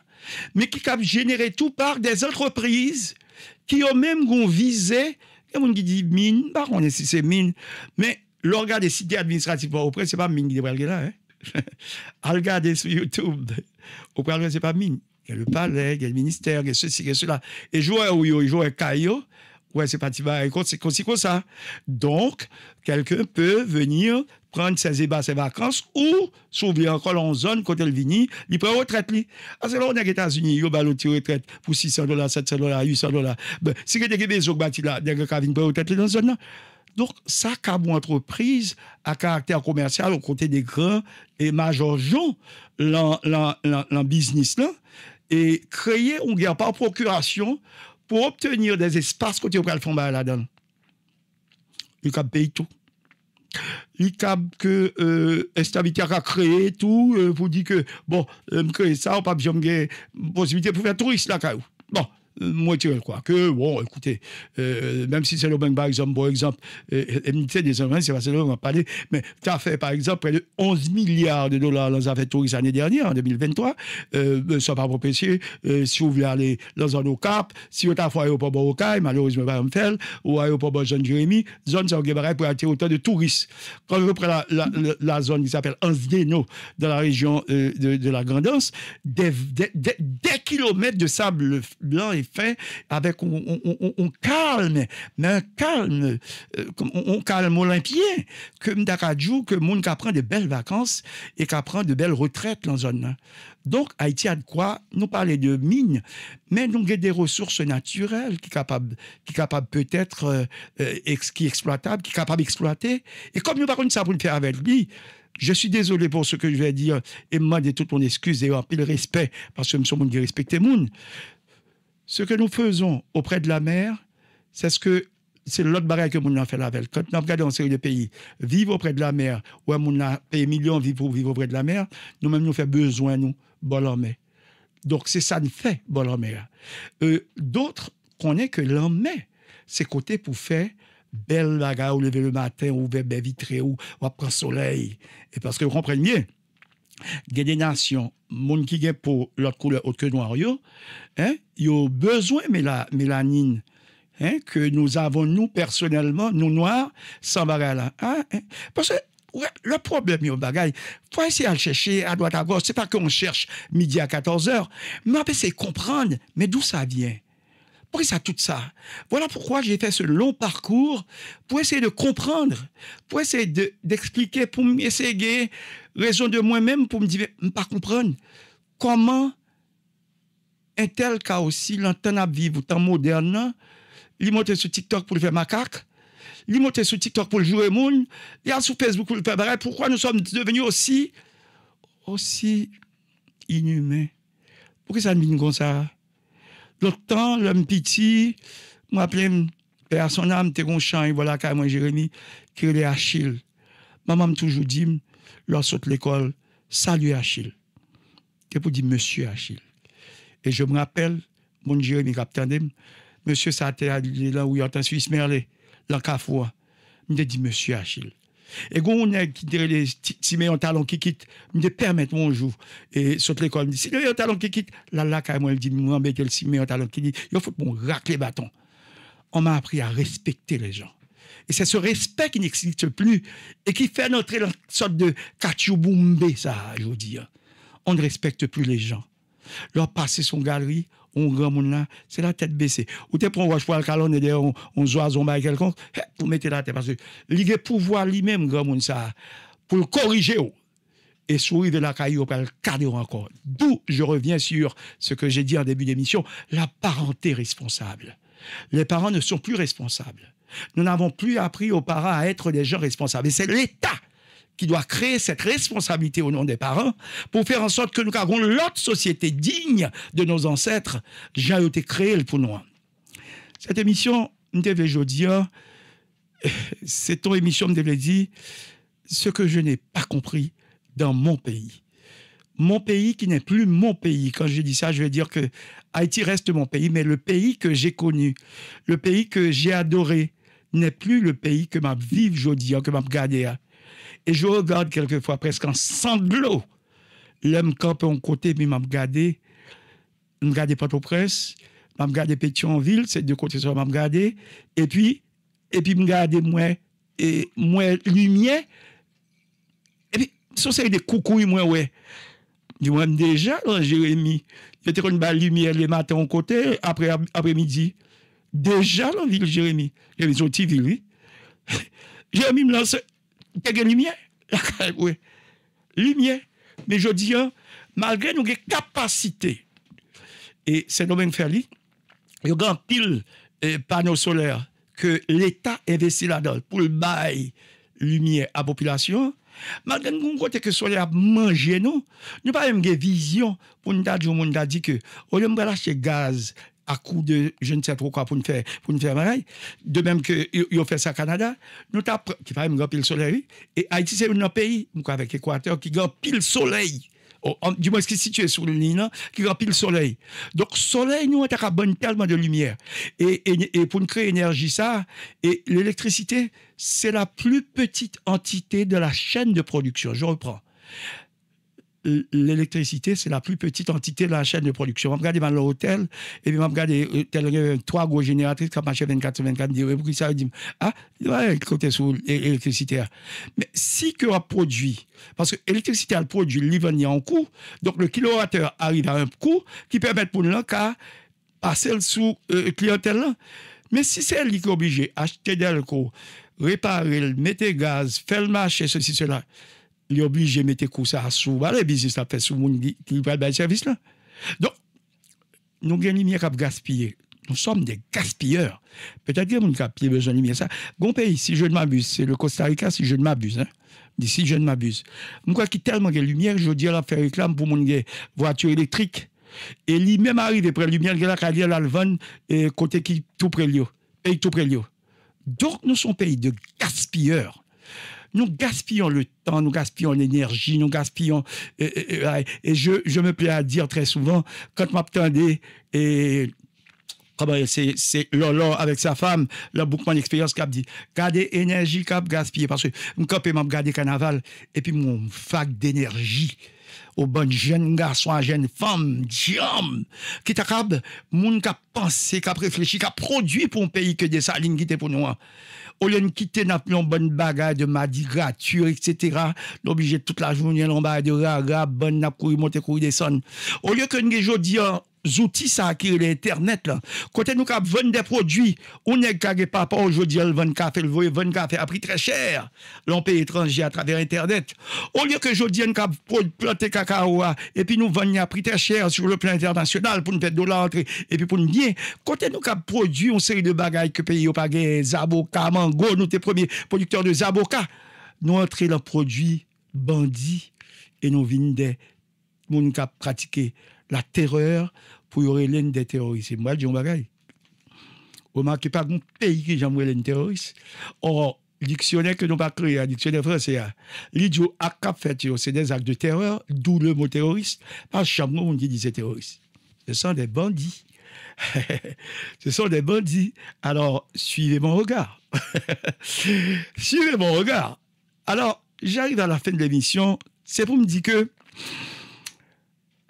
Speaker 1: mais qui est capable de générer tout par des entreprises qui ont même visé, il y a qui dit mine, bah, on si c'est mine, mais l'organe des cités administratives pour auprès, c'est pas mine qui devrait là. Hein? sur YouTube, auprès, c'est pas mine. Il y a le palais, il y a le ministère, il y a ceci, il y a cela. Et jouer à Ouyo, il joue Ouais, c'est parti écoute, C'est comme ça. Donc, quelqu'un peut venir prendre ses ses vacances, ou s'ouvrir encore en zone, quand elle vient il prend retraite, lui. Parce c'est là, on est aux États-Unis, il a une retraite pour 600 dollars, 700 dollars, 800 dollars. Ben, si vous avez des bâti là, des gens qui prendre retraite dans zone Donc, ça, comme entreprise à caractère commercial, aux côtés des grands et majeurs gens, le business là, et créer une guerre par procuration, pour obtenir des espaces côté au fond là-dedans. Il cap paye tout. Il cap que euh, Estavitaire a créé tout, euh, vous dit que, bon, me euh, ça, on pas besoin de possibilité pour faire touriste là, Bon, euh, moi, je crois, que, bon, écoutez, euh, même si c'est le même, par exemple, par exemple, euh, l'unité des hommes, c'est parce que on va parler, mais tu as fait, par exemple, près de 11 milliards de dollars dans les affaires touristes l'année dernière, en 2023, euh, ça va pas si vous voulez aller dans un au cap, si vous avez fait aéroport Borocay, malheureusement, pas en faire, ou aéroport Jean-Jérémy, zone, ça pour attirer autant de touristes. Quand vous prenez la, la, zone qui s'appelle Anzdeno, dans la région de, de, la Grandance, des, des, des kilomètres de sable blanc et fait avec un calme, mais un calme, euh, on, calme olympien, que Mdakadjou, que moun qui prend de belles vacances et qui prend de belles retraites dans la zone. Donc, Haïti a de quoi, nous parler de mines, mais nous avons des ressources naturelles qui sont capables, qui capable peut-être, euh, euh, qui exploitables, qui sont capables d'exploiter. Et comme nous parlons de ça pour le faire avec lui, je suis désolé pour ce que je vais dire et moi, de toute mon excuse et en pile respect parce que je suis respecté monde. Ce que nous faisons auprès de la mer, c'est ce que c'est l'autre barrière que nous avons fait avec. Quand nous dans une série de pays, vivre auprès de la mer, où nous avons payé millions vivre pour vivre auprès de la mer, nous-mêmes nous faisons besoin, nous, bon en Donc c'est ça ne fait, bon en mer. Euh, D'autres connaissent que l'en mer, c'est côté pour faire belle bagarre, ou lever le matin, ou ouvrir vitrée, ou, après soleil. Et parce que vous comprenez des nations, a qui qui pour pour qui couleur que que noir yo, hein, besoin de mélanine hein, que nous avons nous personnellement nous noir, sans bagay la. Hein, hein. parce que le problème il Il faut essayer de chercher à droite à gauche, c'est pas qu'on cherche midi à 14 heures, mais on essayer comprendre, mais d'où ça vient pourquoi ça tout ça Voilà pourquoi j'ai fait ce long parcours pour essayer de comprendre, pour essayer d'expliquer, pour essayer Raison de moi-même pour me dire, je ne pas comprendre comment un tel cas aussi, l'entend à vivre, temps moderne, il monte sur TikTok pour le faire macaque, il monte sur TikTok pour le jouer monde, il a sur Facebook pour le faire pareil. Pourquoi nous sommes devenus aussi, aussi inhumains? Pourquoi ça nous comme ça? L'autre temps, l'homme petit, moi, plein, père son âme, t'es conchant, et voilà, quand moi, Jérémy, qui est Achille. Maman m'a toujours dit, lorsque de l'école, salut Achille. C'est pour dire Monsieur Achille. Et je me rappelle, mon Jérémy Capitaine, Monsieur été là où il entend Suisse un là Cafoua. fois me dit Monsieur Achille. Et quand on est qui dirait les si un Talon qui quitte, me permettre mon jour et saute l'école, si mes Talon qui quitte, là là quand moi dit moi quel si mes Talon qui dit, il faut je racle les bâtons. On m'a appris à respecter les gens. Et c'est ce respect qui n'existe plus et qui fait notre sorte de kachouboumbe, ça, je veux dire. On ne respecte plus les gens. Leur passer son galerie, on grand monde là, c'est la tête baissée. Ou t'es un roche pour le calon et on, on joue à quelconque, vous eh, mettez la tête parce que les pouvoir lui-même, grand monde ça, pour le corriger. Oh, et sourire de la caillou pour le cadre encore. D'où je reviens sur ce que j'ai dit en début d'émission, la parenté responsable. Les parents ne sont plus responsables nous n'avons plus appris aux parents à être des gens responsables. Et c'est l'État qui doit créer cette responsabilité au nom des parents pour faire en sorte que nous avons l'autre société digne de nos ancêtres. J'ai été créé pour nous. Cette émission, je devais dire, c'est ton émission, je devais dire, ce que je n'ai pas compris dans mon pays. Mon pays qui n'est plus mon pays. Quand je dis ça, je veux dire que Haïti reste mon pays, mais le pays que j'ai connu, le pays que j'ai adoré, n'est plus le pays que m'a vive aujourd'hui, hein, que m'a regardé. Hein. Et je regarde quelquefois presque en sanglots l'homme campé en côté, puis m'a gardé m'a regarde Port-au-Prince, m'a regardé Pétionville, de deux côtés, m'a regardé, et puis, et puis m'a regardé moins, et moins lumière, et puis, ça c'est des coucouilles, moi, ouais. Du moins, déjà, dans Jérémie, j'étais une lumière les matins en côté, après, après-midi. Deja lan vil Jeremie. Jeremie joti vil vi. Jeremie m lan se tege lumiye. Lumiye. Me jodi an, malgre nou ge kapasite. E se domen fer li, yo gan pil pano soler ke l'Etat investi la do pou l'bay lumiye a popilasyon. Malgre nou kon kote ke soler manje nou, nou pa yon ge vizyon pou nou da di yo moun da di ke ou yon m wala che gaz à coup de je ne sais trop quoi pour nous faire pour nous faire de même que ils ont fait ça au Canada nous qui va même pile soleil et Haïti c'est un pays avec l'Équateur qui gagne pile soleil oh, du moins ce qui est situé sur le ligne, hein, qui gagne le soleil. Donc, soleil, nous, on a tellement de lumière. Et, et, pour nous créer énergie, ça, et l'électricité, c'est la plus petite entité de la chaîne de production. Je reprends. Euh, l'électricité, c'est la plus petite entité de la chaîne de production. On regarde dans l'hôtel, et puis on regarde euh, trois gros génératrices qui marchent 24 24, et puis ça ah, il un côté sur l'électricité. Mais si que a produit, parce que l'électricité, elle produit l'ivanie en coût, donc le kilowattheure arrive à un coût qui permet pour nous qu'à passer sous euh, clientèle. Mais si c'est qui est réparer, mettre gaz, faire le marché, ceci, cela il est obligé de mettre ça sous le business à fait sous monde qui va le service là. Donc, nous avons lumière à gaspiller. Nous sommes des gaspilleurs. Peut-être que nous avons besoin de lumière. Ça, bon pays, si je ne m'abuse, c'est le Costa Rica, si je ne m'abuse. Hein? Si je ne m'abuse. Nous avons tellement de lumière, je dis à faire réclame pour mon voiture électrique. Et lui-même arrive près de lumière, il a dit à et côté qui tout près lui. l'eau. tout près Donc, nous sommes pays de gaspilleurs nous gaspillons le temps, nous gaspillons l'énergie, nous gaspillons. Euh, euh, euh, et, je, me plais à dire très souvent, quand m'attendais et c'est Lolo avec sa femme, le Bookman d'expérience qui a dit gardez énergie cap gaspiller parce que mon copé m'a gardé carnaval et puis mon fac d'énergie aux bonnes jeunes garçons, à jeunes femmes, qui t'accabe, moun qui a pensé, qui a réfléchi, qui a produit pour un pays que des salines qui étaient pour nous. Hein. Au lieu de quitter, n'a bonne bagaille de madigrature, etc. D'obligé toute la journée, l'on de raga, bonne, n'a couru, monter, courir, descendre. Au lieu que nous, jodions outils, ça l'internet l'internet côté Quand nous vendre des produits de on ou neg pas papa oujodi el café. Le café voye ven à très cher, l'on pays étranger à travers internet. Au lieu que jodi en kap planter et puis puis nous ven à très très cher sur le plan international pour nous faire de l'entrée et puis pour nous dire quand nous cap produit on série de que que pays au Zaboka, Mango, te premier producteur de Zaboka, nous entrer entré produit bandi, et nous vin nous moun cap la terreur, pour y aurait relen Moi, terroristes. Moi, diyon bagay. Remarquez pas pas goun un j'aime l'un des terroristes. Or, dictionnaire que nous pas créé, un hein, dictionnaire français, hein. l'idiot a c'est des actes de terreur, d'où le mot terroriste. Pas chaque on dit disait terroriste. Ce sont des bandits. Ce sont des bandits. Alors, suivez mon regard. suivez mon regard. Alors, j'arrive à la fin de l'émission. C'est pour me dire que,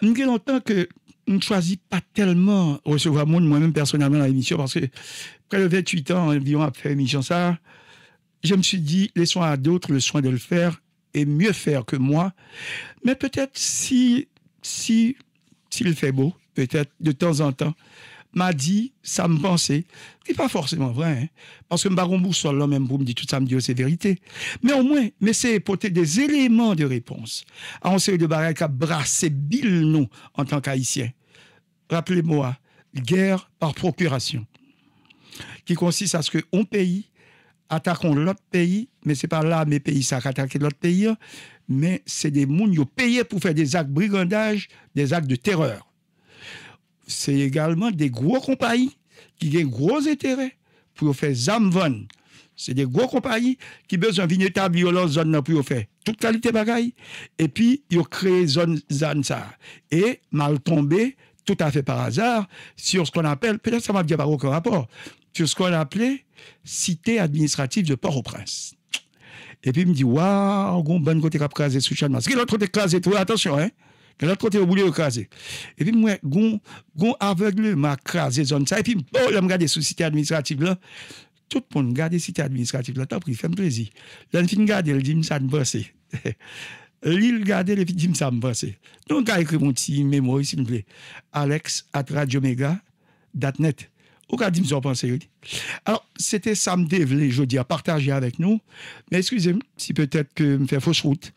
Speaker 1: depuis longtemps que ne choisis pas tellement recevoir moi-même personnellement, dans l'émission, parce que près de 28 ans environ après l'émission, ça, je me suis dit, laissons à d'autres le soin de le faire et mieux faire que moi. Mais peut-être si, si, s'il fait beau, peut-être de temps en temps, m'a dit, ça me pensait. Ce n'est pas forcément vrai, hein. parce que Baron Boussol, là même, vous me dit tout ça, me dit, c'est vérité. Mais au moins, mais c'est porter des éléments de réponse à un de barrières qui a brassé Bill, nous, en tant qu'haïtien. Rappelez-moi, guerre par procuration, qui consiste à ce qu'on pays attaquons l'autre pays, mais c'est pas là mes pays ça attaquer l'autre pays, mais c'est des mouns qui payés pour faire des actes brigandage, des actes de terreur c'est également des gros compagnies qui ont des gros intérêts pour faire Zamvan. C'est des gros compagnies qui ont besoin d'une établir leur zone pour faire toute qualité bagaille. Et puis, ils ont créé zone, Et mal tombé, tout à fait par hasard, sur ce qu'on appelle, peut-être ça ne m'a bien pas aucun rapport, sur ce qu'on appelait cité administrative de Port-au-Prince. Et puis, il me dit, waouh, bon a bon côté qui a Qu'est-ce sous Chalmas. Quel l'autre côté crasé, attention, hein. De l'autre côté, voulez vous craser. Et puis, moi, gon, gon aveuglement, écraser zone ça. Et puis, oh, je me sur la cité administrative là. Tout le monde la cité administrative là. T'as pris, fais-moi plaisir. Là, je finis garder, le dis, ça me passe. L'île garde, le dis, ça me Donc, j'ai écrit mon petit mémoire, s'il vous plaît. Alex, à radio dat net. Ou qu'a dit, pensé, Alors, c'était ça, me je voulais à partager avec nous. Mais excusez-moi si peut-être que je me fais fausse route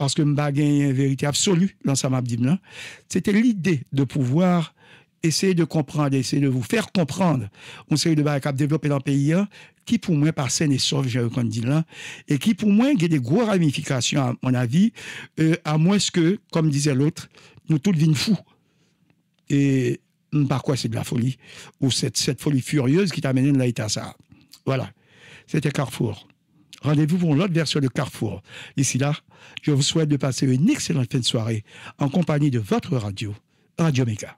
Speaker 1: parce que m'a est une vérité absolue dans sa hein. c'était l'idée de pouvoir essayer de comprendre, essayer de vous faire comprendre une série de barricades développées dans le pays hein, qui pour moi par saine et sauve, j'ai dit hein, là, et qui pour moi a des grosses ramifications, à mon avis, euh, à moins que, comme disait l'autre, nous tous deviennent fous. Et par quoi c'est de la folie, ou cette, folie furieuse qui t'a amené de l'état ça. Voilà. C'était Carrefour. Rendez-vous pour l'autre version de Carrefour. Ici, là, je vous souhaite de passer une excellente fin de soirée en compagnie de votre radio, Radio Méga.